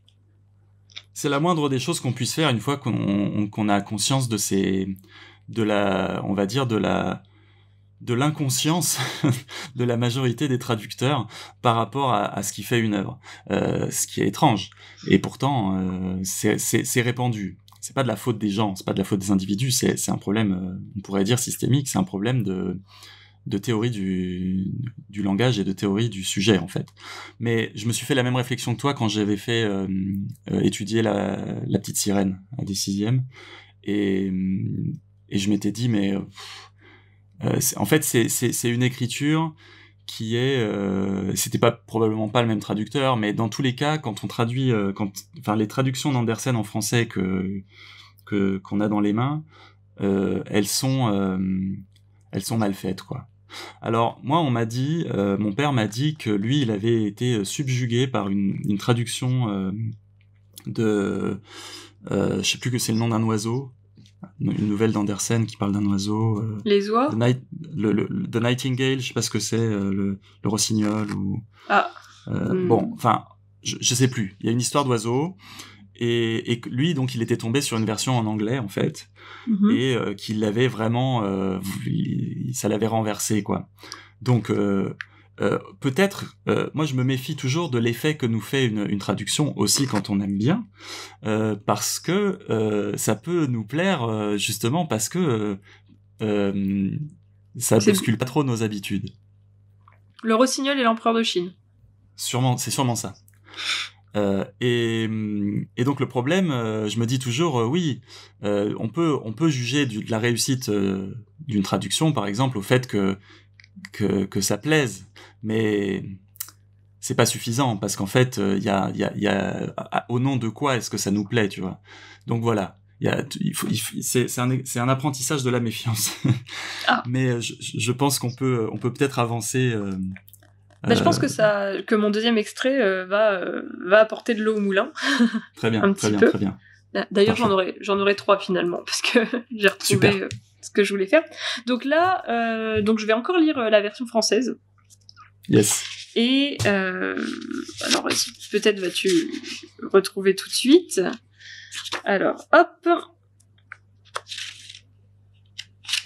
c'est la moindre des choses qu'on puisse faire une fois qu'on a conscience de ces, de la, on va dire de la, de l'inconscience (laughs) de la majorité des traducteurs par rapport à, ce qui fait une œuvre, euh, ce qui est étrange. Et pourtant, euh, c'est répandu. C'est pas de la faute des gens, c'est pas de la faute des individus, c'est un problème, euh, on pourrait dire systémique, c'est un problème de de théorie du, langage et de théorie du sujet en fait. Mais je me suis fait la même réflexion que toi quand j'avais fait euh, euh, étudier la, petite sirène à des sixièmes et, je m'étais dit mais euh, en fait c'est une écriture qui est c'était pas probablement pas le même traducteur mais dans tous les cas quand on traduit quand enfin les traductions d'Andersen en français que qu'on a dans les mains elles sont elles sont mal faites quoi alors moi, on m'a dit, euh, mon père m'a dit que lui, il avait été euh, subjugué par une, traduction euh, de, je sais plus que c'est le nom d'un oiseau, une nouvelle d'Andersen qui parle d'un oiseau. Les oies. The, le, Nightingale, je sais pas ce que c'est, le, rossignol ou. Ah. Hmm. Bon, enfin, je, je sais plus. Il y a une histoire d'oiseau. Et, lui, donc, il était tombé sur une version en anglais, en fait, mm-hmm. et euh, qu'il l'avait vraiment, euh, ça l'avait renversé, quoi. Donc, euh, peut-être, moi, je me méfie toujours de l'effet que nous fait une, traduction aussi quand on aime bien, parce que ça peut nous plaire justement parce que ça bouscule pas trop nos habitudes. Le rossignol et l'empereur de Chine. Sûrement, c'est sûrement ça. Euh, mm, et, donc le problème, euh, je me dis toujours, euh, oui, on peut on peut juger de la réussite d'une traduction, par exemple, au fait que que, ça plaise, mais c'est pas suffisant parce qu'en fait, il y a, y a, au nom de quoi est-ce que ça nous plaît, tu vois Donc voilà, il c'est, un, un apprentissage de la méfiance, ah. (laughs) mais je, je, pense qu'on peut on peut peut-être avancer bah, je pense euh, que ça, que mon deuxième extrait euh, va, euh, va apporter de l'eau au moulin. (laughs) très bien, très, bien très bah, bien, D'ailleurs, j'en aurais, j'en trois finalement parce que (laughs) j'ai retrouvé ce que je voulais faire. Donc là, donc je vais encore lire la version française. Yes. Et alors peut-être vas-tu retrouver tout de suite. Alors hop.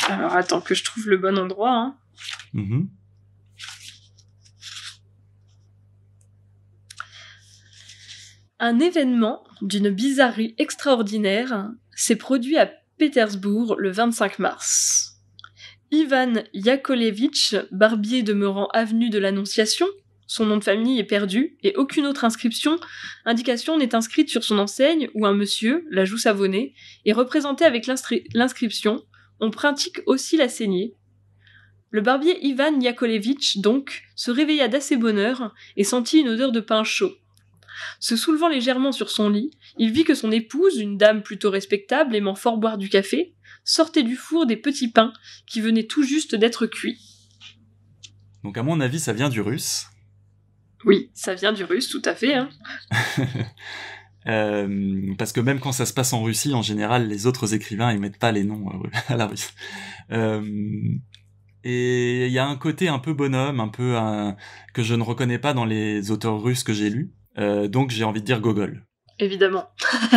Alors attends que je trouve le bon endroit. Hein. Mm-hmm. Un événement d'une bizarrerie extraordinaire s'est produit à Pétersbourg le 25 mars. Ivan Yakovlevitch, barbier demeurant avenue de l'Annonciation, son nom de famille est perdu et aucune autre inscription, indication n'est inscrite sur son enseigne où un monsieur, la joue savonnée, est représenté avec l'inscription On pratique aussi la saignée. Le barbier Ivan Yakovlevitch, donc, se réveilla d'assez bonne heure et sentit une odeur de pain chaud. Se soulevant légèrement sur son lit, il vit que son épouse, une dame plutôt respectable aimant fort boire du café, sortait du four des petits pains qui venaient tout juste d'être cuits. Donc à mon avis, ça vient du russe. Oui, ça vient du russe, tout à fait. Hein. (laughs) Euh, parce que même quand ça se passe en Russie, en général, les autres écrivains ils mettent pas les noms euh, (laughs) à la russe. Euh, et il y a un côté un peu bonhomme, un peu que je ne reconnais pas dans les auteurs russes que j'ai lus. Euh, donc j'ai envie de dire Gogol. Évidemment. (laughs)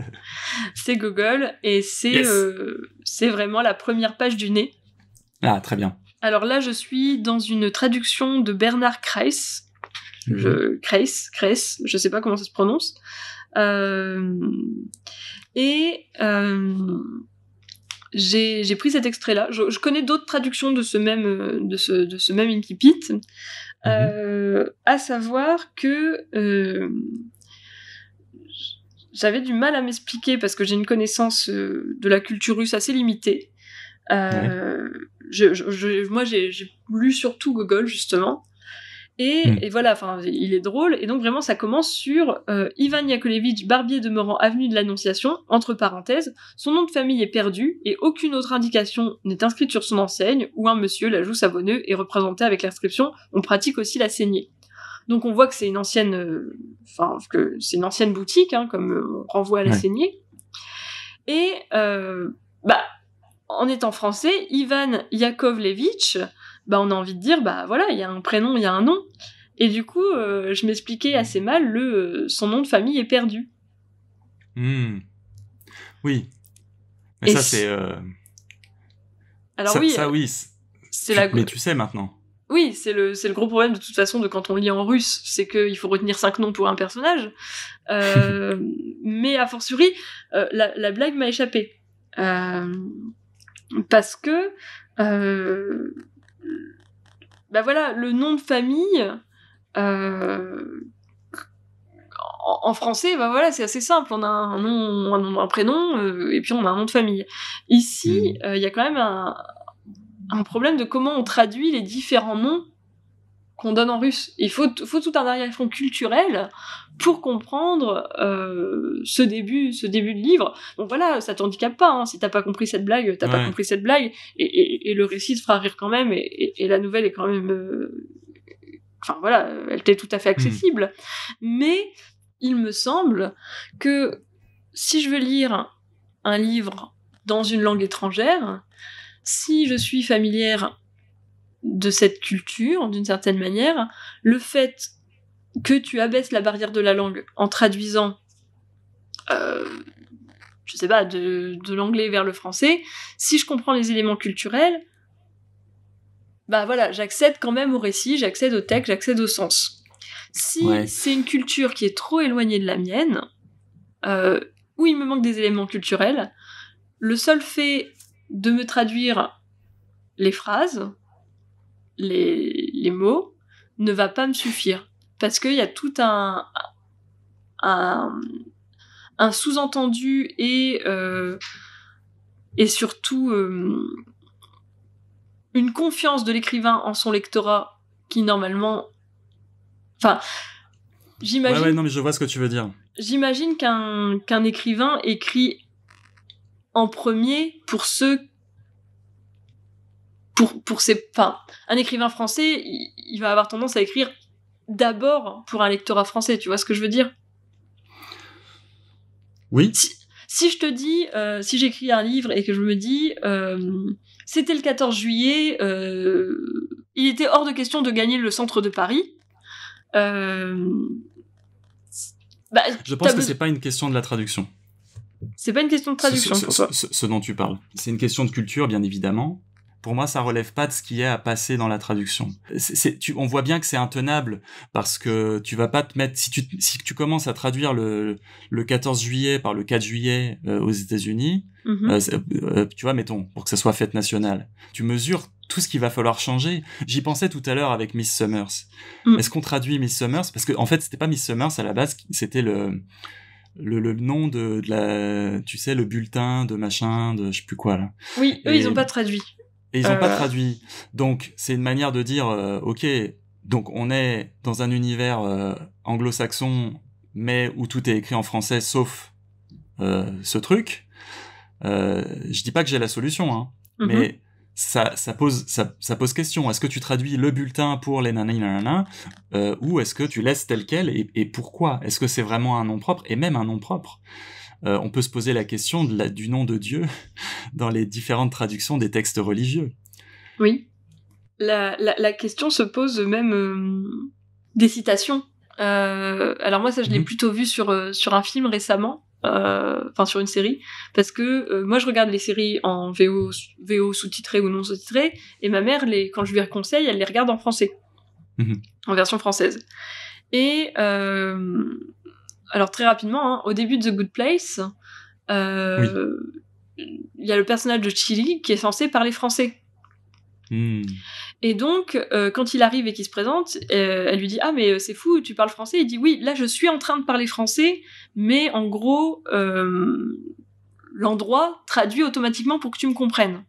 (laughs) c'est Gogol et euh, c'est vraiment la première page du nez. Ah, très bien. Alors là, je suis dans une traduction de Bernard Kreis. Mhm. Je, Kreis, Kreis, je sais pas comment ça se prononce. Euh, et j'ai pris cet extrait-là. Je, connais d'autres traductions de ce même, de ce, de ce même Mmh euh, à savoir que euh, j'avais du mal à m'expliquer parce que j'ai une connaissance euh, de la culture russe assez limitée. moi, j'ai lu surtout Gogol, justement. Hmm. Et, voilà, enfin, il est drôle. Et donc vraiment, ça commence sur euh, Ivan Yakovlevitch, barbier demeurant avenue de l'Annonciation, entre parenthèses, son nom de famille est perdu et aucune autre indication n'est inscrite sur son enseigne où un monsieur, la joue savonneux, est représenté avec l'inscription « On pratique aussi la saignée ». Donc on voit que c'est une ancienne, euh, enfin que c'est une ancienne boutique, hein, comme euh, on renvoie à la saignée. Et bah, en étant français, Ivan Yakovlevitch bah, on a envie de dire, bah voilà, il y a un prénom, il y a un nom. Et du coup, euh, je m'expliquais assez mal le euh, son nom de famille est perdu. Hmm. Oui. Mais ça, c'est. Euh, Alors oui. Ça, oui. C'est la. Mais tu sais maintenant. Oui, c'est le, c'est le gros problème de toute façon de quand on lit en russe, c'est qu'il faut retenir cinq noms pour un personnage. (laughs) mais a fortiori, la, blague m'a échappé. parce que bah voilà, le nom de famille euh, en, français, bah voilà, c'est assez simple. On a un nom, un, prénom, euh, et puis on a un nom de famille. Ici, hmm. euh, il y a quand même un, problème de comment on traduit les différents noms qu'on donne en russe. Il faut, tout un arrière-fond culturel pour comprendre euh, ce début ce début de livre. Donc voilà, ça t'handicape pas. Hein. Si t'as pas compris cette blague, t'as n'as pas compris cette blague. Et, le récit te fera rire quand même. Et, la nouvelle est quand même... Euh, enfin voilà, elle t'est tout à fait hmm. accessible. Mais il me semble que si je veux lire un livre dans une langue étrangère, si je suis familière de cette culture, d'une certaine manière, le fait que tu abaisses la barrière de la langue en traduisant, euh, je sais pas, de, l'anglais vers le français, si je comprends les éléments culturels, bah voilà, j'accède quand même au récit, j'accède au texte, j'accède au sens. Si c'est une culture qui est trop éloignée de la mienne, euh, où il me manque des éléments culturels, le seul fait de me traduire les phrases, les, mots ne va pas me suffire. Parce qu'il y a tout un, un, sous-entendu et, euh, et surtout euh, une confiance de l'écrivain en son lectorat qui normalement... Enfin, j'imagine... non, mais je vois ce que tu veux dire. J'imagine qu'un écrivain écrit en premier pour ceux pour, pour ses, un écrivain français, il, va avoir tendance à écrire d'abord pour un lectorat français, tu vois ce que je veux dire Oui. Si, je te dis, euh, si j'écris un livre et que je me dis, euh, c'était le 14 juillet, euh, il était hors de question de gagner le centre de Paris. Bah, je pense que c'est pas une question de la traduction. C'est pas une question de traduction. Ce, ce dont tu parles. C'est une question de culture, bien évidemment pour moi, ça relève pas de ce qui est à passer dans la traduction. on voit bien que c'est intenable parce que tu vas pas te mettre si tu si tu commences à traduire le le 14 juillet par le 4 juillet euh, aux États-Unis, mm-hmm. euh, euh, tu vois, mettons pour que ça soit fête nationale, tu mesures tout ce qu'il va falloir changer. J'y pensais tout à l'heure avec Miss Summers. Mm. Est-ce qu'on traduit Miss Summers parce qu'en en fait, c'était pas Miss Summers à la base, c'était le le, le, nom de, la, tu sais, le bulletin de machin, de je sais plus quoi là. Oui, eux, ils ont pas traduit. Et ils n'ont pas euh. traduit. Donc, c'est une manière de dire, euh, OK, donc on est dans un univers euh, anglo-saxon, mais où tout est écrit en français, sauf ce truc. je dis pas que j'ai la solution, hein, mhm. mais ça, pose, ça, pose question. Est-ce que tu traduis le bulletin pour les nanana ou est-ce que tu laisses tel quel et, et pourquoi Est-ce que c'est vraiment un nom propre et même un nom propre euh, on peut se poser la question du nom de Dieu (laughs) dans les différentes traductions des textes religieux. Oui. La, question se pose même euh, des citations. Euh, alors moi, ça, je l'ai mhm. plutôt vu sur, sur un film récemment, enfin sur une série, parce que moi, je regarde les séries en VO, VO sous-titré ou non sous-titré, et ma mère, les, quand je lui conseille, elle les regarde en français, mhm. en version française. Et alors très rapidement, hein, au début de The Good Place, euh, il y a le personnage de Chili qui est censé parler français. Hmm. Et donc, euh, quand il arrive et qu'il se présente, euh, elle lui dit Ah, mais c'est fou, tu parles français Il dit Oui, là, je suis en train de parler français, mais en gros, l'endroit traduit automatiquement pour que tu me comprennes.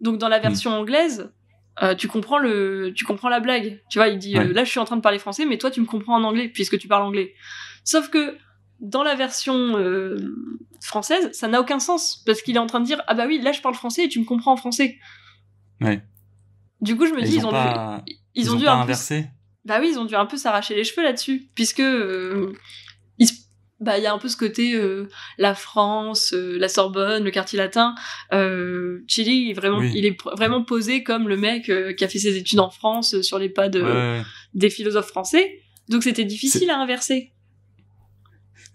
Donc, dans la hmm. version anglaise, tu comprends le tu comprends la blague tu vois il dit là je suis en train de parler français mais toi tu me comprends en anglais puisque tu parles anglais Sauf que dans la version euh, française, ça n'a aucun sens parce qu'il est en train de dire ah bah oui là je parle français et tu me comprends en français. Ouais. Du coup je me dis ils, ont, dû, ils, ont, inverser. Peu, bah oui ils ont dû un peu s'arracher les cheveux là-dessus puisque euh, bah, il y a un peu ce côté euh, la France, euh, la Sorbonne, le quartier latin. Chili, vraiment, il est vraiment posé comme le mec qui a fait ses études en France sur les pas de, des philosophes français. Donc c'était difficile à inverser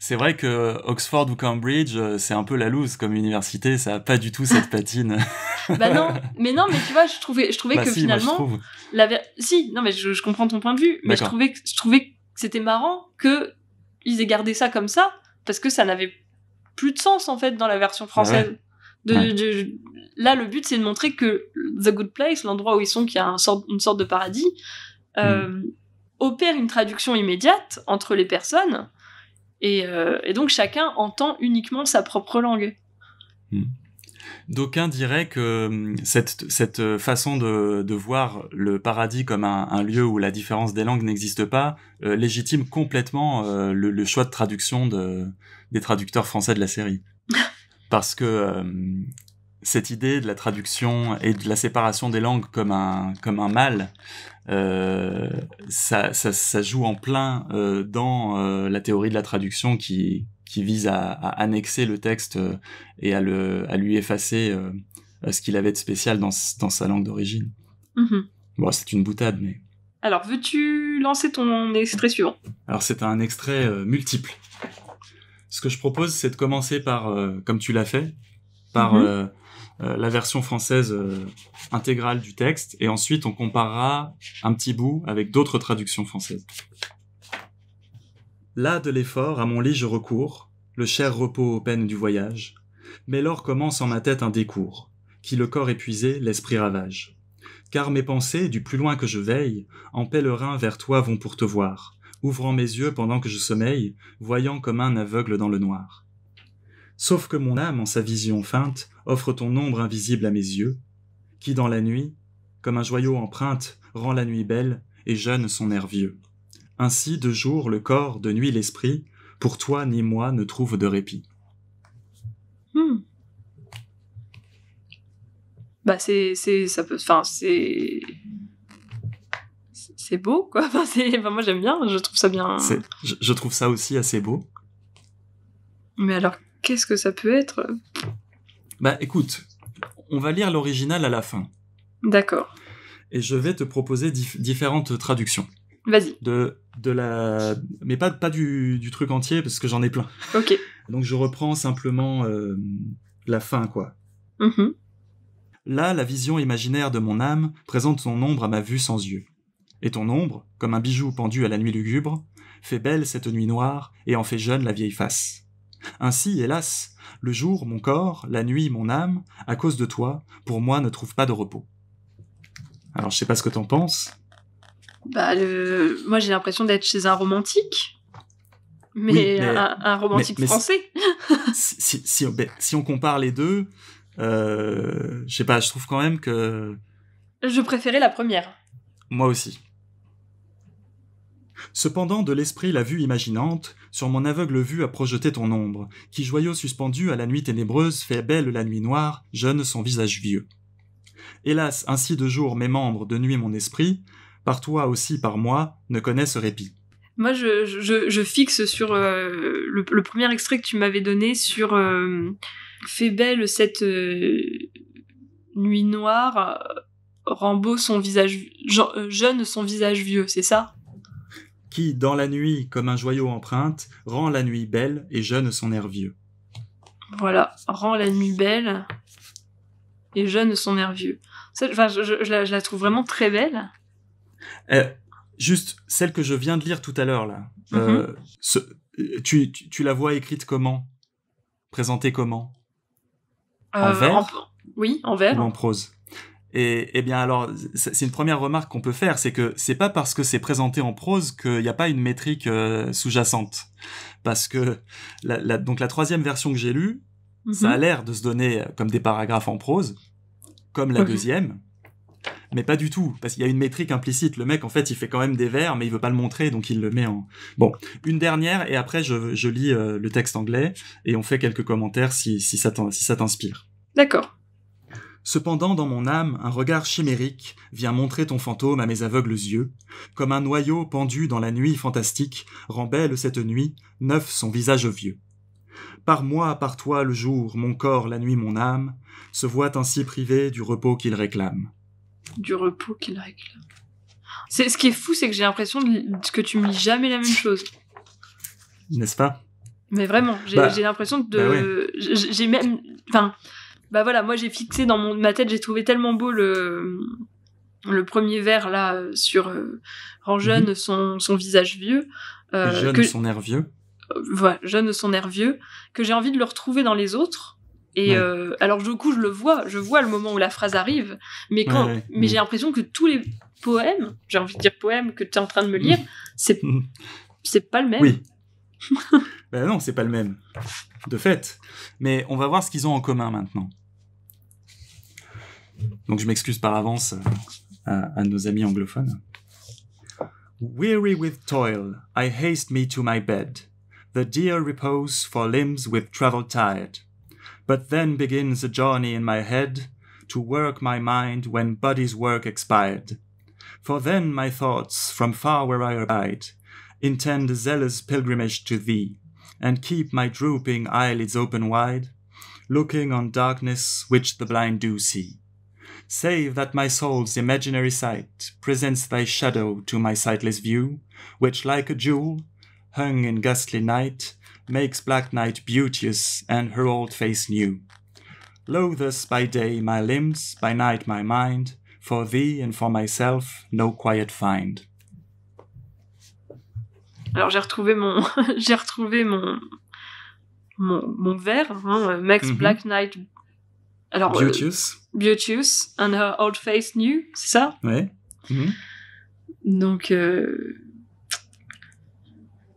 c'est vrai que Oxford ou Cambridge, euh, c'est un peu la loose comme université, ça n'a pas du tout cette (laughs) patine. bah non, mais non, mais tu vois, je trouvais, je trouvais bah que finalement, je la si, non, mais je, comprends ton point de vue, mais je trouvais, je trouvais que c'était marrant que aient gardé ça comme ça parce que ça n'avait plus de sens en fait dans la version bah française. De, là, le but c'est de montrer que The Good Place, l'endroit où ils sont, qui a une sorte de paradis, hmm. euh, opère une traduction immédiate entre les personnes euh, et, donc chacun entend uniquement sa propre langue. Hmm. D'aucuns diraient que euh, cette, cette façon de, voir le paradis comme un, lieu où la différence des langues n'existe pas euh, légitime complètement le, choix de traduction de, des traducteurs français de la série. (laughs) Parce que cette idée de la traduction et de la séparation des langues comme un, comme un mal, euh, ça, joue en plein euh, dans euh, la théorie de la traduction qui, vise à, annexer le texte et à, lui effacer ce qu'il avait de spécial dans, sa langue d'origine. Mm-hmm. Bon, c'est une boutade, mais... Alors, veux-tu lancer ton extrait suivant Alors, c'est un extrait multiple. Ce que je propose, c'est de commencer par, comme tu l'as fait, par mm-hmm. Euh, la version française euh, intégrale du texte, et ensuite on comparera un petit bout avec d'autres traductions françaises. Là de l'effort, à mon lit je recours, le cher repos aux peines du voyage, mais l'or commence en ma tête un décours, qui le corps épuisé, l'esprit ravage. Car mes pensées, du plus loin que je veille, en pèlerin vers toi vont pour te voir, ouvrant mes yeux pendant que je sommeille, voyant comme un aveugle dans le noir. Sauf que mon âme, en sa vision feinte, offre ton ombre invisible à mes yeux, qui dans la nuit, comme un joyau empreinte, rend la nuit belle et jeune son air vieux. Ainsi, de jour le corps, de nuit l'esprit, pour toi ni moi ne trouve de répit. Hmm. Bah c'est, c'est ça peut, enfin c'est c'est beau quoi. (laughs) Enfin, moi j'aime bien, je trouve ça bien. je trouve ça aussi assez beau. Mais alors qu'est-ce que ça peut être bah écoute, on va lire l'original à la fin. D'accord. Et je vais te proposer différentes traductions. Vas-y. De, la... Mais pas, pas du, du truc entier, parce que j'en ai plein. Ok. Donc je reprends simplement euh, la fin, quoi. Mm-hmm. Là, la vision imaginaire de mon âme présente son ombre à ma vue sans yeux. Et ton ombre, comme un bijou pendu à la nuit lugubre, fait belle cette nuit noire et en fait jeune la vieille face. Ainsi, hélas, le jour, mon corps, la nuit, mon âme, à cause de toi, pour moi, ne trouve pas de repos. Alors, je sais pas ce que t'en penses. Bah, moi, j'ai l'impression d'être chez un romantique. Mais, un, romantique français. (laughs) Ben, si, on compare les deux, euh, je sais pas, je trouve quand même que. Je préférais la première. Moi aussi. Cependant, de l'esprit la vue imaginante, sur mon aveugle vue a projeté ton ombre, qui joyau suspendu à la nuit ténébreuse fait belle la nuit noire, jeune son visage vieux. Hélas, ainsi de jour mes membres, de nuit mon esprit, par toi aussi par moi, ne connaissent répit. Moi, je, je, fixe sur euh, le, premier extrait que tu m'avais donné sur euh, fait belle cette euh, nuit noire, Rambo son visage jeune son visage vieux, c'est ça qui, dans la nuit, comme un joyau empreinte, rend la nuit belle et jeune son air vieux. Voilà, rend la nuit belle et jeune son air vieux. Enfin, je, la, trouve vraiment très belle. Euh, juste, celle que je viens de lire tout à l'heure, là. Euh, mhm. tu, la vois écrite comment Présentée comment En euh, vers Oui, en vers. en prose et, eh bien alors, c'est une première remarque qu'on peut faire, c'est que c'est pas parce que c'est présenté en prose qu'il n'y a pas une métrique euh, sous-jacente. Parce que la, donc la troisième version que j'ai lue, mm-hmm. ça a l'air de se donner euh, comme des paragraphes en prose, comme la deuxième, mais pas du tout, parce qu'il y a une métrique implicite. Le mec, en fait, il fait quand même des vers, mais il veut pas le montrer, donc il le met en... Bon, une dernière, et après, je, lis euh, le texte anglais, et on fait quelques commentaires si, si ça t'inspire. D'accord. Cependant, dans mon âme, un regard chimérique vient montrer ton fantôme à mes aveugles yeux. Comme un noyau pendu dans la nuit fantastique, rend belle cette nuit, neuf son visage vieux. Par moi, par toi, le jour, mon corps, la nuit, mon âme, se voit ainsi privé du repos qu'il réclame. Du repos qu'il réclame. C'est ce qui est fou, c'est que j'ai l'impression que tu me jamais la même chose. N'est-ce pas Mais vraiment, j'ai bah, l'impression de, bah j'ai même, enfin, bah voilà, moi j'ai fixé dans ma tête, j'ai trouvé tellement beau le, le premier vers là sur euh, mhm. jeune son, visage vieux. Euh, jeune son air vieux. Euh, voilà, jeune son air vieux, que j'ai envie de le retrouver dans les autres. Et euh, alors du coup, je le vois, je vois le moment où la phrase arrive, mais mais j'ai mm. l'impression que tous les poèmes, j'ai envie de dire poèmes que tu es en train de me lire, mm. c'est mm. c'est pas le même. Oui. (laughs) ben non, c'est pas le même. De fait. Mais on va voir ce qu'ils ont en commun maintenant. Donc je m'excuse par avance euh, à, à nos amis anglophones. Weary with toil, I haste me to my bed, the dear repose for limbs with travel tired. But then begins a journey in my head to work my mind when body's work expired. For then my thoughts, from far where I abide, intend a zealous pilgrimage to thee, and keep my drooping eyelids open wide, looking on darkness which the blind do see save that my soul's imaginary sight presents thy shadow to my sightless view, which, like a jewel hung in ghastly night, makes black night beauteous and her old face new. Lo, thus by day my limbs, by night my mind, for thee and for myself no quiet find. Alors j'ai retrouvé mon, (laughs) j'ai retrouvé mon, mon, mon verre, hein, Max mm -hmm. Black Knight Alors, euh, Beauteous. and her old face new, c'est ça Oui. Mhm. Donc, euh,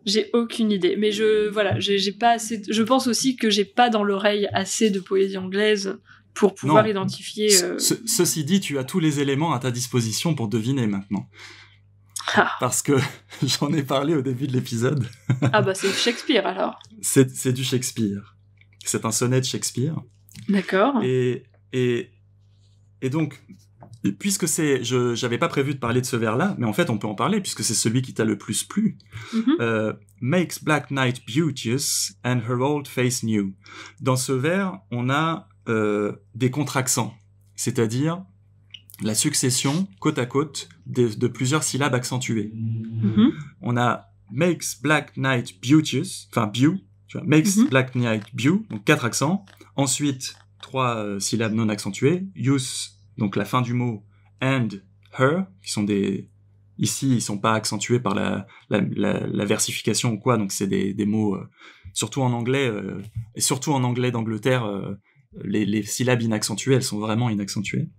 j'ai aucune idée. Mais je, voilà, j'ai pas assez. je pense aussi que j'ai pas dans l'oreille assez de poésie anglaise pour pouvoir identifier. Euh, ceci dit, tu as tous les éléments à ta disposition pour deviner maintenant. Ah. Parce que (laughs) j'en ai parlé au début de l'épisode. ah bah c'est Shakespeare alors. C'est du Shakespeare. C'est un sonnet de Shakespeare. D'accord. Et, donc, puisque c'est, je n'avais pas prévu de parler de ce vers-là, mais en fait on peut en parler puisque c'est celui qui t'a le plus plu. Mm-hmm. Euh, Makes Black Night beauteous and her old face new. Dans ce vers, on a euh, des contraccents, c'est-à-dire la succession côte à côte de, plusieurs syllabes accentuées. Mm-hmm. On a Makes Black Night beauteous, enfin beau, makes mhm. Black Knight donc quatre accents. Ensuite, trois euh, syllabes non accentuées. Use, donc la fin du mot, and her, qui sont des. Ici, ils sont pas accentués par la, la, versification ou quoi, donc c'est des, des, mots, euh, surtout en anglais, euh, et surtout en anglais d'Angleterre, les, syllabes inaccentuées, elles sont vraiment inaccentuées.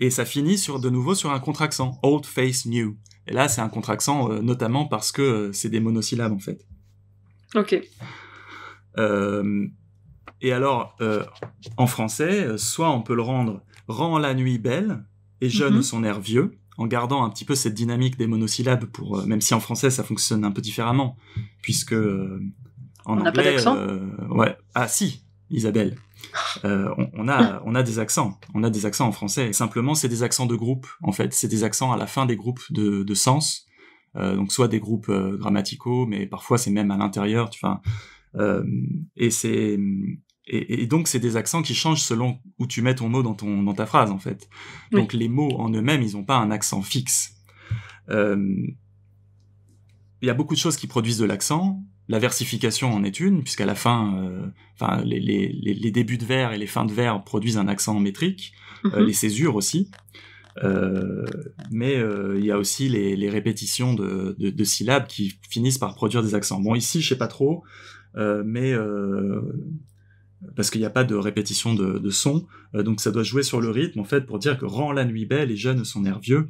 Et ça finit sur, de nouveau sur un contre-accent old face new. Et là, c'est un contre-accent notamment parce que c'est des monosyllabes en fait. Ok. Euh, et alors, euh, en français, euh, soit on peut le rendre rend la nuit belle et jeune mhm. son air vieux, en gardant un petit peu cette dynamique des monosyllabes pour, même si en français ça fonctionne un peu différemment, puisque en on anglais, ouais, ah si, Isabelle. on, a, ah. on a des accents. On a des accents en français. Simplement, c'est des accents de groupe, en fait. C'est des accents à la fin des groupes de, de sens. donc, soit des groupes grammaticaux, mais parfois, c'est même à l'intérieur. tu vois. Euh, et c'est et, donc, c'est des accents qui changent selon où tu mets ton mot dans, ton, dans ta phrase, en fait. Donc, les mots en eux-mêmes, ils n'ont pas un accent fixe. Euh, il y a beaucoup de choses qui produisent de l'accent. La versification en est une, puisqu'à la fin, euh, enfin, les, les, les, débuts de vers et les fins de vers produisent un accent métrique, mhm. les césures aussi. mais il y a aussi les, répétitions de, de, de, syllabes qui finissent par produire des accents. Bon, ici, je sais pas trop. Euh, mais euh, parce qu'il n'y a pas de répétition de, son, euh, donc ça doit jouer sur le rythme en fait pour dire que rend la nuit belle, et jeunes sont nerveux.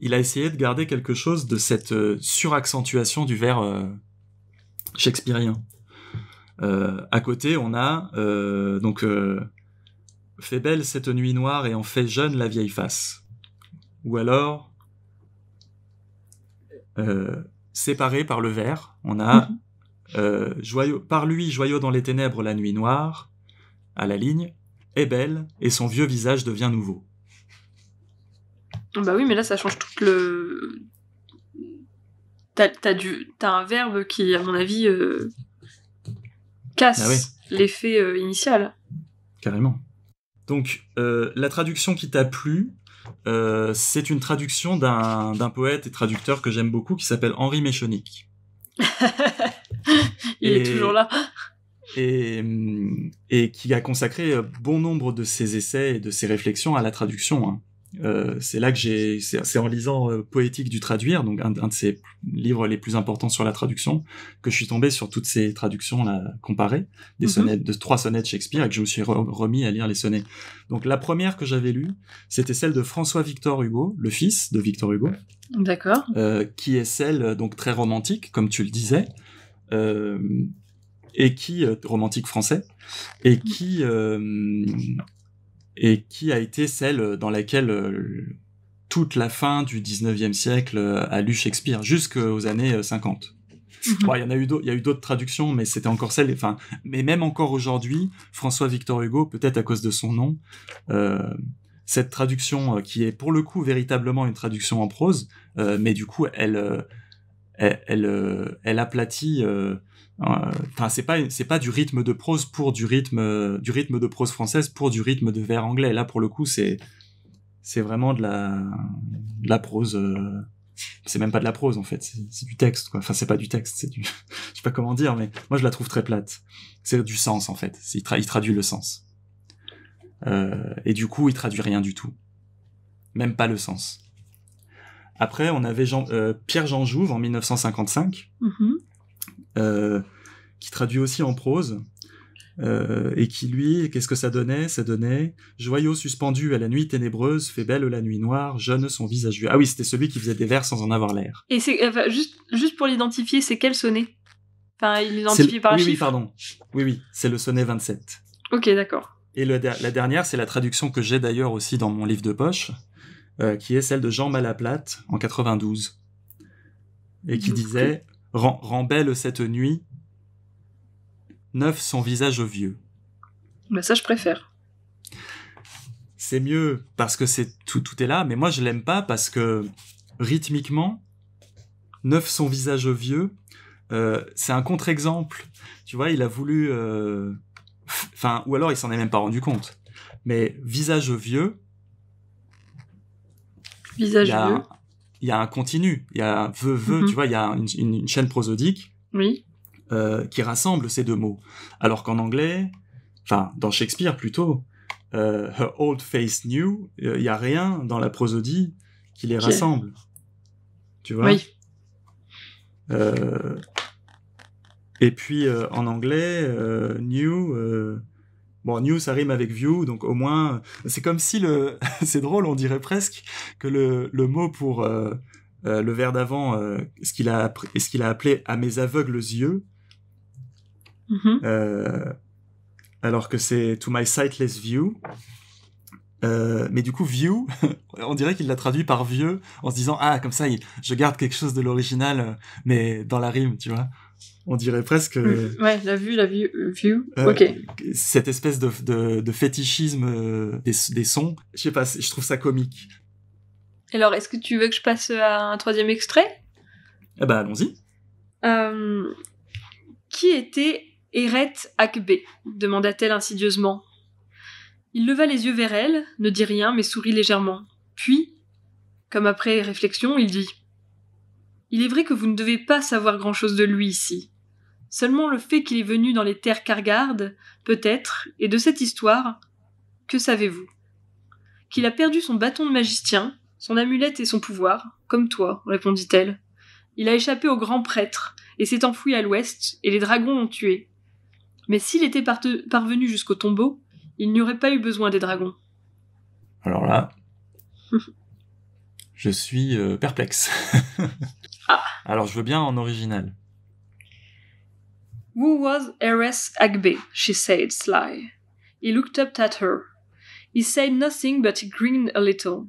il a essayé de garder quelque chose de cette suraccentuation du vers shakespearien. à côté, on a donc fait belle cette nuit noire et en fait jeune la vieille face. Ou alors séparé par le vers, on a mm-hmm. Euh, joyeux, par lui joyeux dans les ténèbres la nuit noire, à la ligne, est belle et son vieux visage devient nouveau. Bah oui, mais là ça change tout le. T'as, un verbe qui, à mon avis, euh, casse ah l'effet euh, initial. Carrément. Donc, la traduction qui t'a plu, c'est une traduction d'un, poète et traducteur que j'aime beaucoup qui s'appelle Henri Méchonic. (laughs) (laughs) Il est toujours là. Mm, et, qui a consacré euh, bon nombre de ses essais et de ses réflexions à la traduction. Hein. Euh, c'est là que j'ai, c'est en lisant euh, Poétique du traduire, donc un, de ses livres les plus importants sur la traduction, que je suis tombé sur toutes ces traductions comparées des mhm. sonnettes, de trois sonnettes Shakespeare, et que je me suis remis à lire les sonnets. Donc la première que j'avais lue, c'était celle de François Victor Hugo, le fils de Victor Hugo, d'accord, qui est celle donc très romantique, comme tu le disais, euh, et qui euh, romantique français et qui euh, et qui a été celle dans laquelle toute la fin du 19e siècle a lu Shakespeare jusqu'aux années 50. Mhm. il y en a eu d'autres traductions mais c'était encore celle enfin mais même encore aujourd'hui François Victor Hugo peut-être à cause de son nom cette traduction qui est pour le coup véritablement une traduction en prose mais du coup elle elle, elle, euh, aplatit. Euh, euh, enfin, c'est pas c'est pas du rythme de prose pour du rythme du rythme de prose française pour du rythme de vers anglais. Là, pour le coup, c'est c'est vraiment de la de la prose. c'est même pas de la prose en fait, c'est du texte quoi. Enfin, c'est pas du texte, c'est du. (laughs) je sais pas comment dire, mais moi je la trouve très plate. C'est du sens en fait. Il, traduit le sens. et du coup, il traduit rien du tout. Même pas le sens. Après, on avait euh, Pierre Jean Jouve en 1955, mhm. euh, qui traduit aussi en prose. Euh, et qui lui, qu'est-ce que ça donnait Ça donnait joyau suspendu à la nuit ténébreuse, fait belle la nuit noire, jeune son visage Ah oui, c'était celui qui faisait des vers sans en avoir l'air. Et c'est juste, juste pour l'identifier, c'est quel sonnet Enfin, il l'identifie par oui, oui, pardon. Oui, oui, c'est le sonnet 27. Ok, d'accord. Et la dernière, c'est la traduction que j'ai d'ailleurs aussi dans mon livre de poche, euh, qui est celle de Jean Malaplate en 92, et qui disait Rend belle cette nuit, neuf son visage vieux. Mais ben, ça, je préfère. C'est mieux parce que c'est tout, est là, mais moi je l'aime pas parce que rythmiquement, neuf son visage vieux, euh, c'est un contre-exemple. Tu vois, il a voulu. Euh, enfin, ou alors il s'en est même pas rendu compte. Mais visage vieux, Visage Il y a un continu, il y a un veu, veu, tu mhm. vois, il y a une, chaîne prosodique oui. Euh, qui rassemble ces deux mots. Alors qu'en anglais, enfin, dans Shakespeare plutôt, euh, her old face new, euh, il n'y y a rien dans la prosodie qui les rassemble. Tu vois Oui. et puis en anglais, new, Bon, new », ça rime avec view, donc au moins, c'est comme si le, (laughs) c'est drôle, on dirait presque que le, mot pour euh, euh, le verre d'avant, euh, ce qu'il a, ce qu'il a appelé à mes aveugles yeux, mm-hmm. alors que c'est to my sightless view. mais du coup, view, (laughs) on dirait qu'il l'a traduit par vieux en se disant ah comme ça, je garde quelque chose de l'original, mais dans la rime, tu vois on dirait presque. Mm. ouais, la vue, la vue, euh, view. Euh, ok. Cette espèce de, de, fétichisme euh, des, des, sons, je sais pas, je trouve ça comique. Alors, est-ce que tu veux que je passe à un troisième extrait Eh ben, allons-y. qui était Eret Akbe demanda-t-elle insidieusement. Il leva les yeux vers elle, ne dit rien, mais sourit légèrement. Puis, comme après réflexion, il dit Il est vrai que vous ne devez pas savoir grand-chose de lui ici. Seulement le fait qu'il est venu dans les terres Cargarde, peut-être, et de cette histoire, que savez-vous Qu'il a perdu son bâton de magicien, son amulette et son pouvoir, comme toi, répondit-elle. Il a échappé au grand prêtre, et s'est enfoui à l'ouest, et les dragons l'ont tué. Mais s'il était parvenu jusqu'au tombeau, il n'y aurait pas eu besoin des dragons. Alors là, (laughs) je suis euh, perplexe. Ah. (laughs) Alors je veux bien en original. Who was Eres Agbe? she said, sly. He looked up at her. He said nothing, but he grinned a little.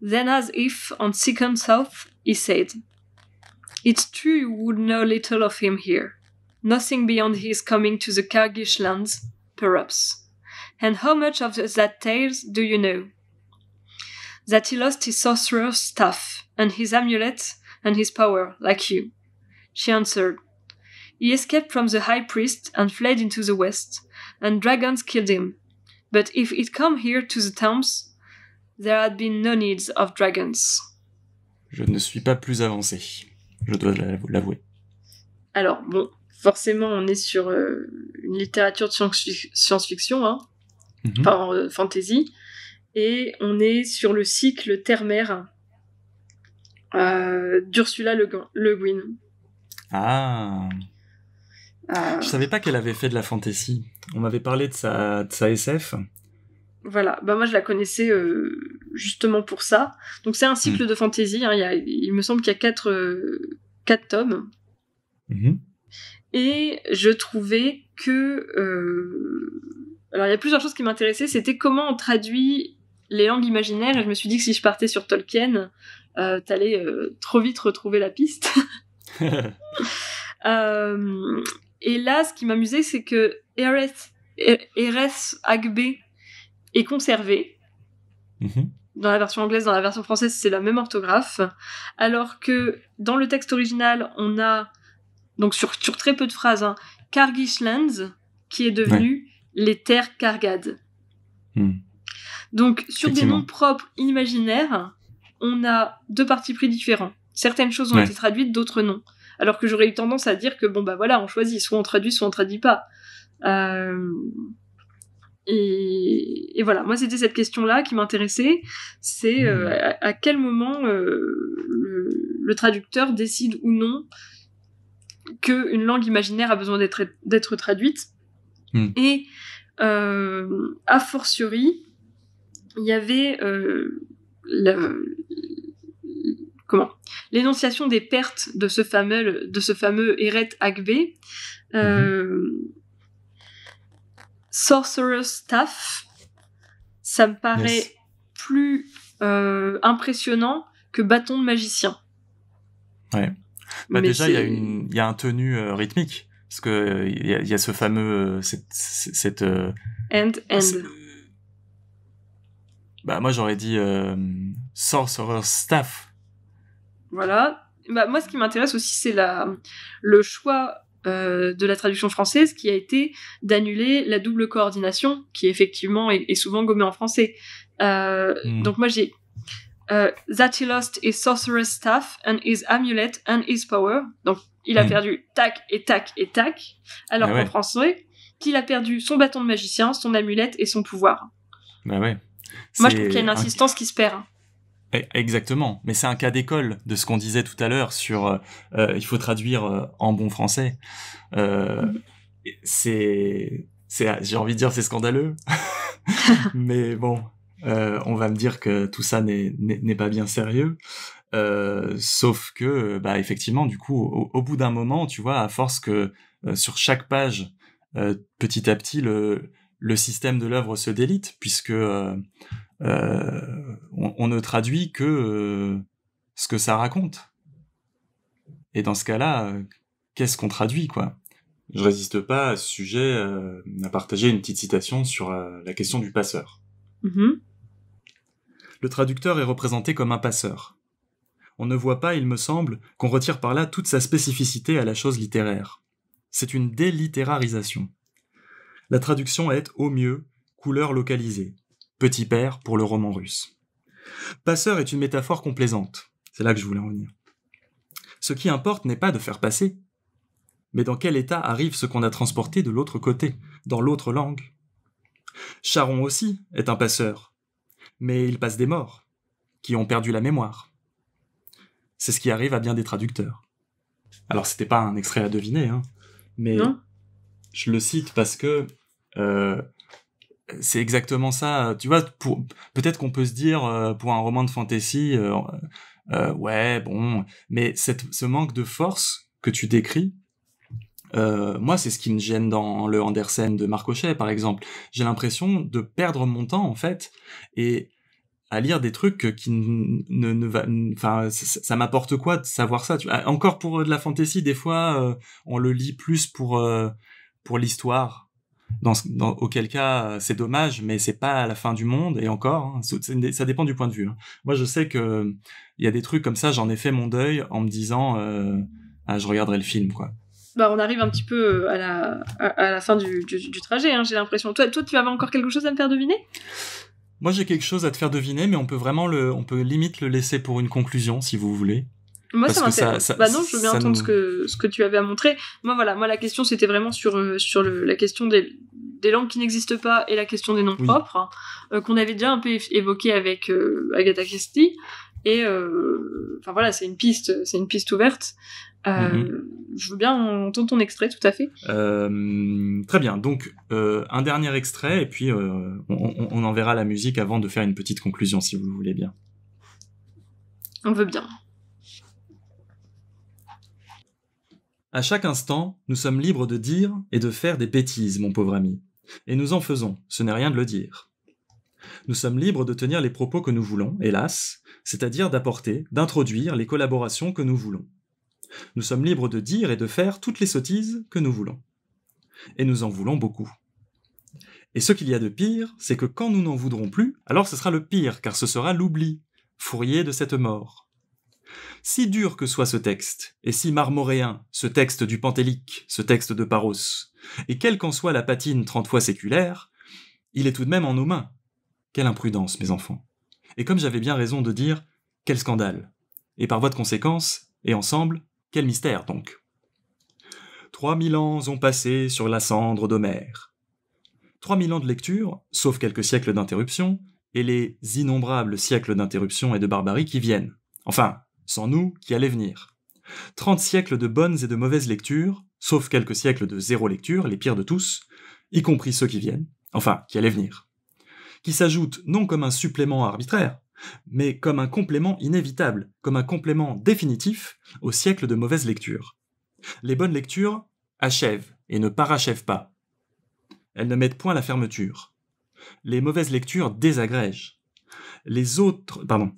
Then, as if on second thought, he said, It's true you would know little of him here. Nothing beyond his coming to the Kargish lands, perhaps. And how much of that tale do you know? That he lost his sorcerer's staff, and his amulet, and his power, like you. She answered, He escaped from the high priest and fled into the west, and dragons killed him. But if it come here to the tombs, there had been no need of dragons. Je ne suis pas plus avancé, je dois l'avouer. Alors, bon, forcément, on est sur euh, une littérature de science-fiction, hein, mhm. euh, fantasy, et on est sur le cycle terre euh, d'Ursula Le, Le Guin. Ah! Euh, je savais pas qu'elle avait fait de la fantasy. On m'avait parlé de sa, sa SF. Voilà, bah moi je la connaissais euh, justement pour ça. Donc c'est un hmm. cycle de fantasy. Hein. Il, me semble qu'il y a quatre, euh, quatre tomes. Mhm. Et je trouvais que. Alors il y a plusieurs choses qui m'intéressaient. C'était comment on traduit les langues imaginaires. Et je me suis dit que si je partais sur Tolkien, t'allais trop vite retrouver la piste. (laughs) Euh, et là, ce qui m'amusait, c'est que Eres, er-, Agbe est conservé. Mhm. Dans la version anglaise, dans la version française, c'est la même orthographe. Alors que dans le texte original, on a, donc sur, très peu de phrases, hein, Kargishlands qui est devenu les terres Kargad. Hmm. Donc, sur des noms propres imaginaires, on a deux parties pris différents. Certaines choses ont été traduites, d'autres non alors que j'aurais eu tendance à dire que bon bah voilà, on choisit, soit on traduit, soit on traduit pas. Euh, et, voilà, moi c'était cette question-là qui m'intéressait, c'est euh, hmm. à, quel moment euh, le, traducteur décide ou non qu'une langue imaginaire a besoin d'être traduite. Hmm. Et a fortiori, il y avait comment l'énonciation des pertes de ce fameux de ce fameux Eret Agbe. Euh, Sorcerer's Staff, ça me paraît plus euh, impressionnant que bâton de magicien. Ouais. Bah, déjà, il y, a un tenu euh, rythmique. Parce que il y, a ce fameux. cette. cette end, end. Bah, moi, j'aurais dit Sorcerer's Staff voilà. Bah, moi, ce qui m'intéresse aussi, c'est le choix euh, de la traduction française qui a été d'annuler la double coordination qui effectivement est, souvent gommée en français. Euh, hmm. Donc moi j'ai euh, That he lost his sorcerer's staff and his amulet and his power. Donc il a hmm. perdu tac et tac et tac. Alors bah qu'en français, qu'il a perdu son bâton de magicien, son amulette et son pouvoir. Bah ouais. Moi je trouve qu'il y a une insistance qui se perd. Hein. E, exactement, mais c'est un cas d'école de ce qu'on disait tout à l'heure sur euh, euh, il faut traduire euh, en bon français. Euh, c'est, j'ai envie de dire c'est scandaleux, (laughs) mais bon, on va me dire que tout ça n'est pas bien sérieux. sauf que, bah, effectivement, du coup, au, bout d'un moment, tu vois, à force que sur chaque page, petit à petit, le, le système de l'œuvre se délite, puisque euh, on, ne traduit que euh, ce que ça raconte. Et dans ce cas-là, euh, qu'est-ce qu'on traduit, quoi Je résiste pas à ce sujet à partager une petite citation sur la question du passeur. Mm-hmm. Le traducteur est représenté comme un passeur. On ne voit pas, il me semble, qu'on retire par là toute sa spécificité à la chose littéraire. C'est une délittérarisation. La traduction est, au mieux, couleur localisée, petit père pour le roman russe. Passeur est une métaphore complaisante, c'est là que je voulais en venir. Ce qui importe n'est pas de faire passer, mais dans quel état arrive ce qu'on a transporté de l'autre côté, dans l'autre langue. Charon aussi est un passeur, mais il passe des morts, qui ont perdu la mémoire. C'est ce qui arrive à bien des traducteurs. Alors c'était pas un extrait à deviner, hein, mais je le cite parce que euh, c'est exactement ça. Tu vois, pour peut-être qu'on peut se dire euh, pour un roman de fantasy, euh, euh, ouais, bon, mais cette, ce manque de force que tu décris, euh, moi, c'est ce qui me gêne dans le Andersen de Marcochet, par exemple. J'ai l'impression de perdre mon temps en fait, et à lire des trucs qui ne, ne enfin, ça, m'apporte quoi de savoir ça tu Encore pour de la fantasy, des fois, on le lit plus pour pour l'histoire auquel cas euh, c'est dommage, mais c'est pas la fin du monde et encore, hein, ça dépend du point de vue. Hein. Moi, je sais que il y a des trucs comme ça, j'en ai fait mon deuil en me disant euh, ah, je regarderai le film quoi. Bah, on arrive un petit peu euh, à la, fin du, trajet, hein, j'ai l'impression. Toi, toi, tu avais encore quelque chose à me faire deviner Moi, j'ai quelque chose à te faire deviner, mais on peut vraiment on peut limite le laisser pour une conclusion si vous voulez. Moi, ça m'intéresse. Bah non, je veux bien entendre ce, que, ce que tu avais à montrer. Moi, voilà, moi, la question, c'était vraiment sur, euh, sur le, la question des, des langues qui n'existent pas et la question des noms propres, euh, qu'on avait déjà un peu évoqué avec euh, Agatha Christie. Et enfin voilà, c'est une piste, c'est une piste ouverte. Mhm. Je veux bien entendre ton extrait, tout à fait. très bien. Donc un dernier extrait, et puis on, on, on enverra la musique avant de faire une petite conclusion, si vous voulez bien. On veut bien. À chaque instant, nous sommes libres de dire et de faire des bêtises, mon pauvre ami. Et nous en faisons, ce n'est rien de le dire. Nous sommes libres de tenir les propos que nous voulons, hélas, c'est-à-dire d'apporter, d'introduire les collaborations que nous voulons. Nous sommes libres de dire et de faire toutes les sottises que nous voulons. Et nous en voulons beaucoup. Et ce qu'il y a de pire, c'est que quand nous n'en voudrons plus, alors ce sera le pire, car ce sera l'oubli, fourrier de cette mort. Si dur que soit ce texte, et si marmoréen, ce texte du Pentélique, ce texte de Paros, et quelle qu'en soit la patine trente fois séculaire, il est tout de même en nos mains. Quelle imprudence, mes enfants. Et comme j'avais bien raison de dire, quel scandale. Et par voie de conséquence, et ensemble, quel mystère donc. Trois mille ans ont passé sur la cendre d'Homère. Trois mille ans de lecture, sauf quelques siècles d'interruption, et les innombrables siècles d'interruption et de barbarie qui viennent. Enfin, sans nous, qui allait venir. Trente siècles de bonnes et de mauvaises lectures, sauf quelques siècles de zéro lecture, les pires de tous, y compris ceux qui viennent, enfin, qui allaient venir. Qui s'ajoutent non comme un supplément arbitraire, mais comme un complément inévitable, comme un complément définitif au siècle de mauvaises lectures. Les bonnes lectures achèvent et ne parachèvent pas. Elles ne mettent point la fermeture. Les mauvaises lectures désagrègent. Les autres, pardon,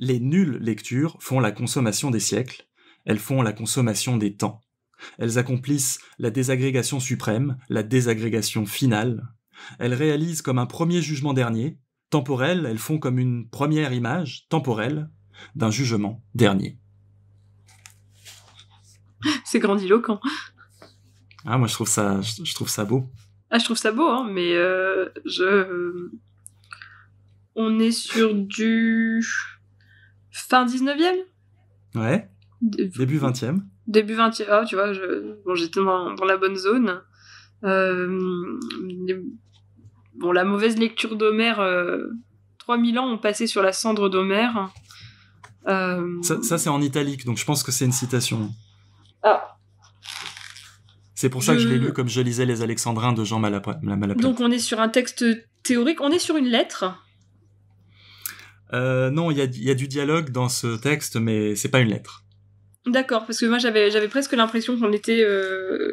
les nulles lectures font la consommation des siècles, elles font la consommation des temps. Elles accomplissent la désagrégation suprême, la désagrégation finale. Elles réalisent comme un premier jugement dernier, temporel, elles font comme une première image, temporelle, d'un jugement dernier. (laughs) C'est grandiloquent. Ah, moi je trouve ça, je, trouve ça beau. Ah, je trouve ça beau, hein, mais euh, je. On est sur du fin 19e Ouais. Début 20e. Début 20e. Ah, tu vois, je... bon, j'étais dans, la bonne zone. Euh, bon, la mauvaise lecture d'Homère, 3000 euh, ans ont passé sur la cendre d'Homère. Euh, ça, c'est en italique, donc je pense que c'est une citation. Ah. C'est pour ça que je l'ai lu comme je lisais Les Alexandrins de Jean Malaparte. Donc on est sur un texte théorique, on est sur une lettre euh, non, il y a, du dialogue dans ce texte, mais c'est pas une lettre. D'accord, parce que moi j'avais presque l'impression qu'on était. Euh,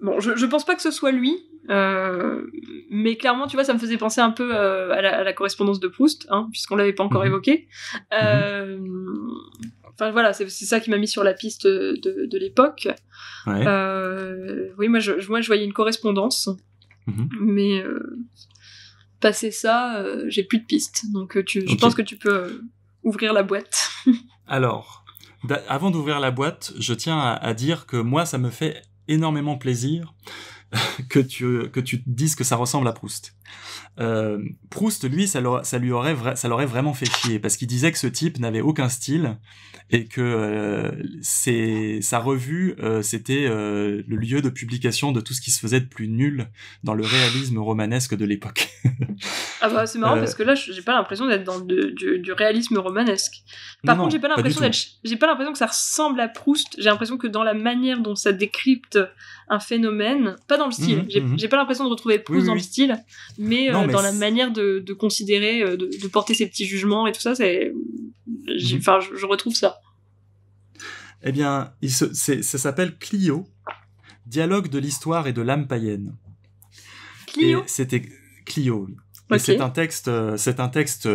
bon, je, je pense pas que ce soit lui, euh, mais clairement, tu vois, ça me faisait penser un peu à, la, correspondance de Proust, hein, puisqu'on l'avait pas encore mhm. évoqué. Mhm. enfin voilà, c'est ça qui m'a mis sur la piste de, l'époque. oui, moi je, voyais une correspondance, mhm. mais ça, euh, j'ai plus de pistes. Donc euh, je pense que tu peux euh, ouvrir la boîte. (laughs) Alors, avant d'ouvrir la boîte, je tiens à, à, dire que moi, ça me fait énormément plaisir (laughs) que tu, que tu dises que ça ressemble à Proust. Euh, Proust, lui, ça, ça lui aurait, l'aurait vraiment fait chier parce qu'il disait que ce type n'avait aucun style et que euh, sa revue euh, c'était le lieu de publication de tout ce qui se faisait de plus nul dans le réalisme romanesque de l'époque. (laughs) ah bah c'est marrant parce que là j'ai pas l'impression d'être dans du, réalisme romanesque. Par contre j'ai pas l'impression pas l'impression que ça ressemble à Proust. J'ai l'impression que dans la manière dont ça décrypte un phénomène, pas dans le style. Mhm, mhm. j'ai pas l'impression de retrouver Proust dans le style, euh, mais, dans la manière de, considérer, euh, de, porter ses petits jugements et tout ça, c'est, mhm. enfin, je, retrouve ça. Eh bien, il se, ça s'appelle Clio, dialogue de l'histoire et de l'âme païenne. Clio. C'était Clio. C'est un texte, euh, c'est un texte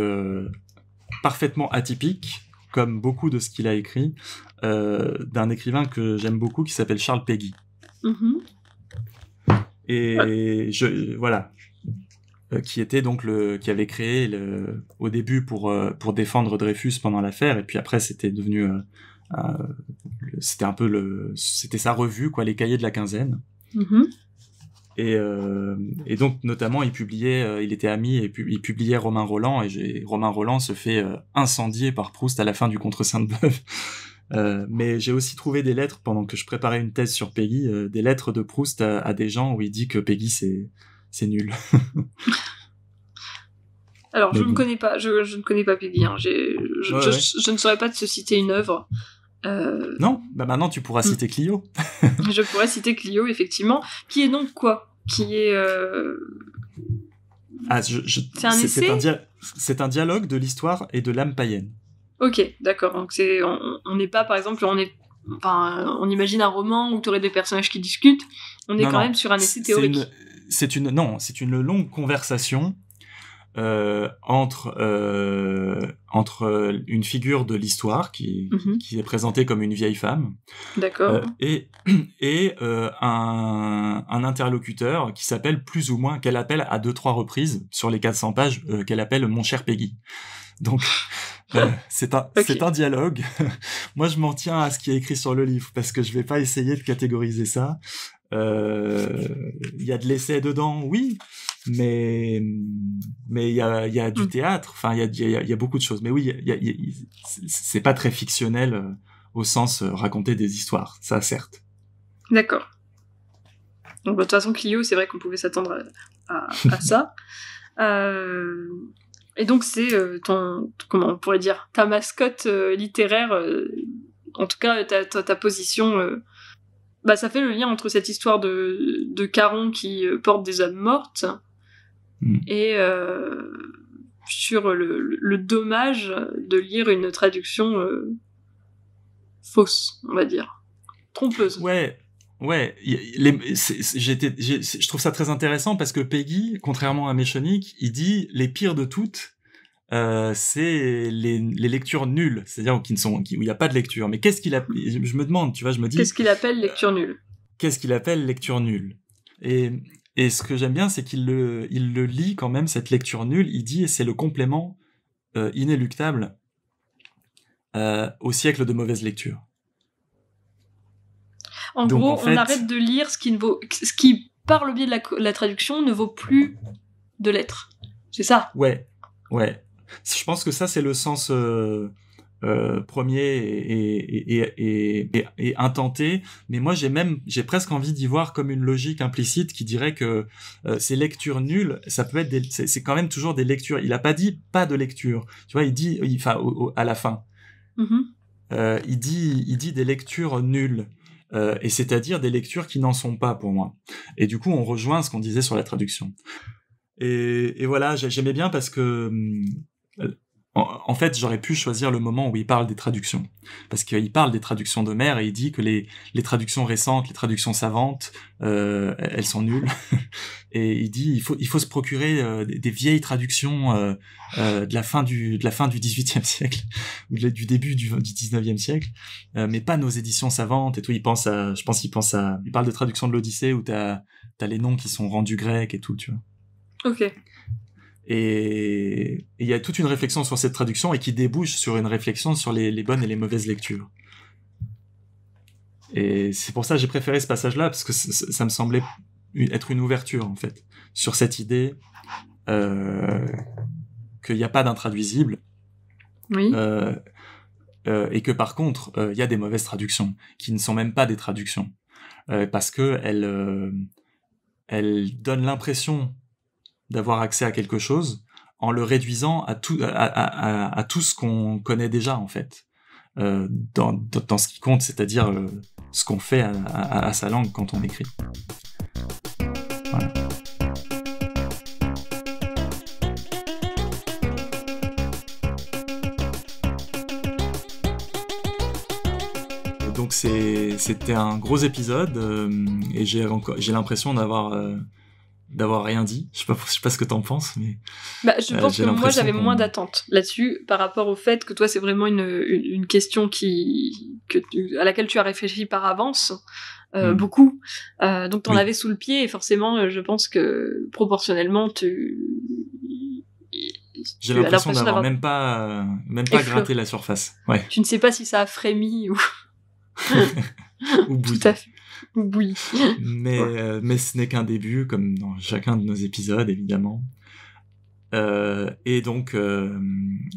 parfaitement atypique, comme beaucoup de ce qu'il a écrit, d'un écrivain que j'aime beaucoup qui s'appelle Charles Peggy. Mm-hmm. Et ah. je, voilà, euh, qui était donc le qui avait créé le, au début pour euh, pour défendre Dreyfus pendant l'affaire et puis après c'était devenu euh, c'était un peu le c'était sa revue quoi les cahiers de la quinzaine mm-hmm. et, et, donc notamment il publiait il était ami et il publiait Romain Roland et Romain Roland se fait incendier par Proust à la fin du Contre Sainte-Beuve (laughs) mais j'ai aussi trouvé des lettres pendant que je préparais une thèse sur Peggy, des lettres de Proust à, à, des gens où il dit que Peggy c'est c'est nul. (laughs) Alors, je ne connais pas, je, je, ne connais pas hein. Je, ne saurais pas de se citer une œuvre. Euh, non, bah maintenant tu pourras hmm. citer Clio. (laughs) je pourrais citer Clio, effectivement, qui est donc quoi Qui est. Euh, ah, c'est un essai. Un un dialogue de l'histoire et de l'âme païenne. Ok, d'accord. Donc c'est, on n'est pas, par exemple, on est, on imagine un roman où tu aurais des personnages qui discutent. On est quand même sur un essai théorique c'est une non, c'est une longue conversation euh, entre euh, entre une figure de l'histoire mhm. qui, est présentée comme une vieille femme, d'accord, euh, et (clears throat) et un, interlocuteur qui s'appelle plus ou moins qu'elle appelle à deux trois reprises sur les 400 pages qu'elle appelle mon cher Peggy. Donc (laughs) c'est un c'est un dialogue. (laughs) Moi je m'en tiens à ce qui est écrit sur le livre parce que je vais pas essayer de catégoriser ça. Il y a de l'essai dedans, oui, mais mais il y a, y a du théâtre. Enfin, il y a, y a, beaucoup de choses. Mais oui, c'est pas très fictionnel au sens raconter des histoires, ça certes. D'accord. Donc de toute façon, Clio, c'est vrai qu'on pouvait s'attendre à, ça. et donc c'est ton, comment on pourrait dire, ta mascotte littéraire, en tout cas ta, ta position bah, ça fait le lien entre cette histoire de, Caron qui euh, porte des âmes mortes hmm. et euh, sur le, dommage de lire une traduction euh, fausse, on va dire, trompeuse. Ouais. Ouais, je trouve ça très intéressant parce que Peggy, contrairement à Méchonique, il dit les pires de toutes, euh, c'est les, lectures nulles, c'est-à-dire qui ne sont, où il n'y a pas de lecture. Mais qu'est-ce qu'il appelle je, me demande, tu vois, je me dis. Qu'est-ce qu'il appelle euh, lecture nulle Qu'est-ce qu'il appelle lecture nulle Et ce que j'aime bien, c'est qu'il le, il le lit quand même, cette lecture nulle, il dit, et c'est le complément euh, inéluctable au siècle de mauvaise lecture. En gros, on arrête de lire ce qui, ne vaut, ce qui, par le biais de la, la traduction, ne vaut plus de lettres. C'est ça Ouais, ouais. Je pense que ça, c'est le sens euh, euh, premier et, et, et, et, intenté. Mais moi, j'ai même, j'ai presque envie d'y voir comme une logique implicite qui dirait que euh, ces lectures nulles, ça peut être, c'est quand même toujours des lectures. Il a pas dit pas de lecture. Tu vois, il dit, enfin, à la fin, mm-hmm. il dit, il dit des lectures nulles. et c'est-à-dire des lectures qui n'en sont pas pour moi. Et du coup, on rejoint ce qu'on disait sur la traduction. Et, et, voilà, j'aimais bien parce que hum, euh, en fait, j'aurais pu choisir le moment où il parle des traductions. Parce qu'il parle des traductions d'Homère et il dit que les, traductions récentes, les traductions savantes, euh, elles sont nulles. (laughs) et il dit il faut, il faut se procurer euh, des vieilles traductions de, la fin du, de la fin du 18 siècle, ou du début du, XIXe 19e siècle, mais pas nos éditions savantes et tout. Il pense à, je pense qu'il pense à, il parle de traductions de l'Odyssée où tu as les noms qui sont rendus grecs et tout, tu vois. Ok. Et il y a toute une réflexion sur cette traduction et qui débouche sur une réflexion sur les, bonnes et les mauvaises lectures. Et c'est pour ça que j'ai préféré ce passage-là, parce que ça me semblait être une ouverture, en fait, sur cette idée euh, qu'il n'y a pas d'intraduisible. Oui. Euh, euh, et que par contre, il y a des mauvaises traductions, qui ne sont même pas des traductions. parce que elles donnent l'impression d'avoir accès à quelque chose en le réduisant à tout, à, tout ce qu'on connaît déjà, en fait, euh, dans, dans, ce qui compte, c'est-à-dire euh, ce qu'on fait à, sa langue quand on écrit. Voilà. Euh, donc c'était un gros épisode et j'ai l'impression d'avoir d'avoir rien dit. Je sais pas, je sais pas ce que t'en penses, mais. Bah, je euh, pense que moi j'avais moins d'attentes là-dessus par rapport au fait que toi c'est vraiment une, une, question qui que à laquelle tu as réfléchi par avance. Euh, hmm. beaucoup. Euh, donc t'en avais sous le pied et forcément, je pense que proportionnellement, tu. J'ai l'impression d'avoir même pas, même pas (laughs) gratté la surface. Ouais. Tu ne sais pas si ça a frémi ou. (laughs) (laughs) ou Tout à fait. (laughs) Oui. Mais, euh, mais ce n'est qu'un début, comme dans chacun de nos épisodes, évidemment. Euh, et, donc, euh,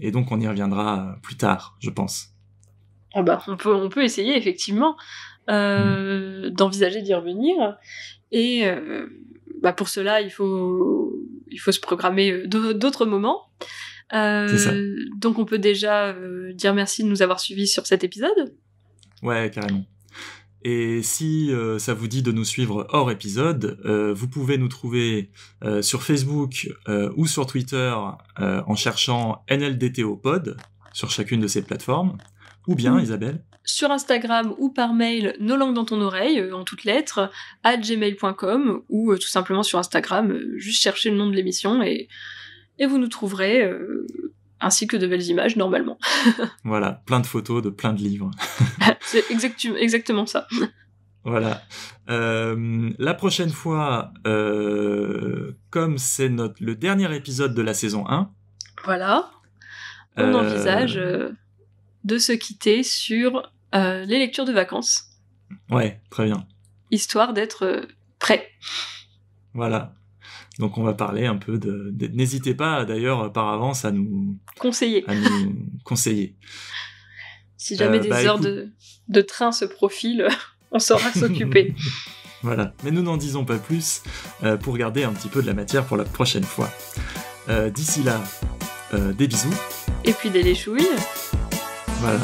et donc, on y reviendra plus tard, je pense. Ah bah, on, peut, on peut essayer, effectivement, mm. d'envisager d'y revenir. Et bah, pour cela, il faut, il faut se programmer d'autres moments. Donc, on peut déjà dire merci de nous avoir suivis sur cet épisode. Ouais, carrément. Et si euh, ça vous dit de nous suivre hors épisode, euh, vous pouvez nous trouver euh, sur Facebook ou sur Twitter en cherchant NLDTOPOD Pod sur chacune de ces plateformes. Ou bien, Isabelle Sur Instagram ou par mail, nos langues dans ton oreille, en toutes lettres, à gmail.com ou tout simplement sur Instagram, juste chercher le nom de l'émission et, et vous nous trouverez ainsi que de belles images normalement. (laughs) voilà, plein de photos de plein de livres. (laughs) C'est exactement ça. (laughs) Voilà. Euh, la prochaine fois, euh, comme c'est notre, le dernier épisode de la saison 1, voilà, on euh, envisage de se quitter sur les lectures de vacances. Ouais, très bien. Histoire d'être prêt. Voilà. Donc on va parler un peu de... N'hésitez pas d'ailleurs par avance à nous conseiller. conseiller. si jamais euh, des bah, heures de, train se profilent, (laughs) on saura s'occuper. (laughs) Voilà, mais nous n'en disons pas plus euh, pour garder un petit peu de la matière pour la prochaine fois. Euh, d'ici là, des bisous. Et puis des léchouilles. Voilà.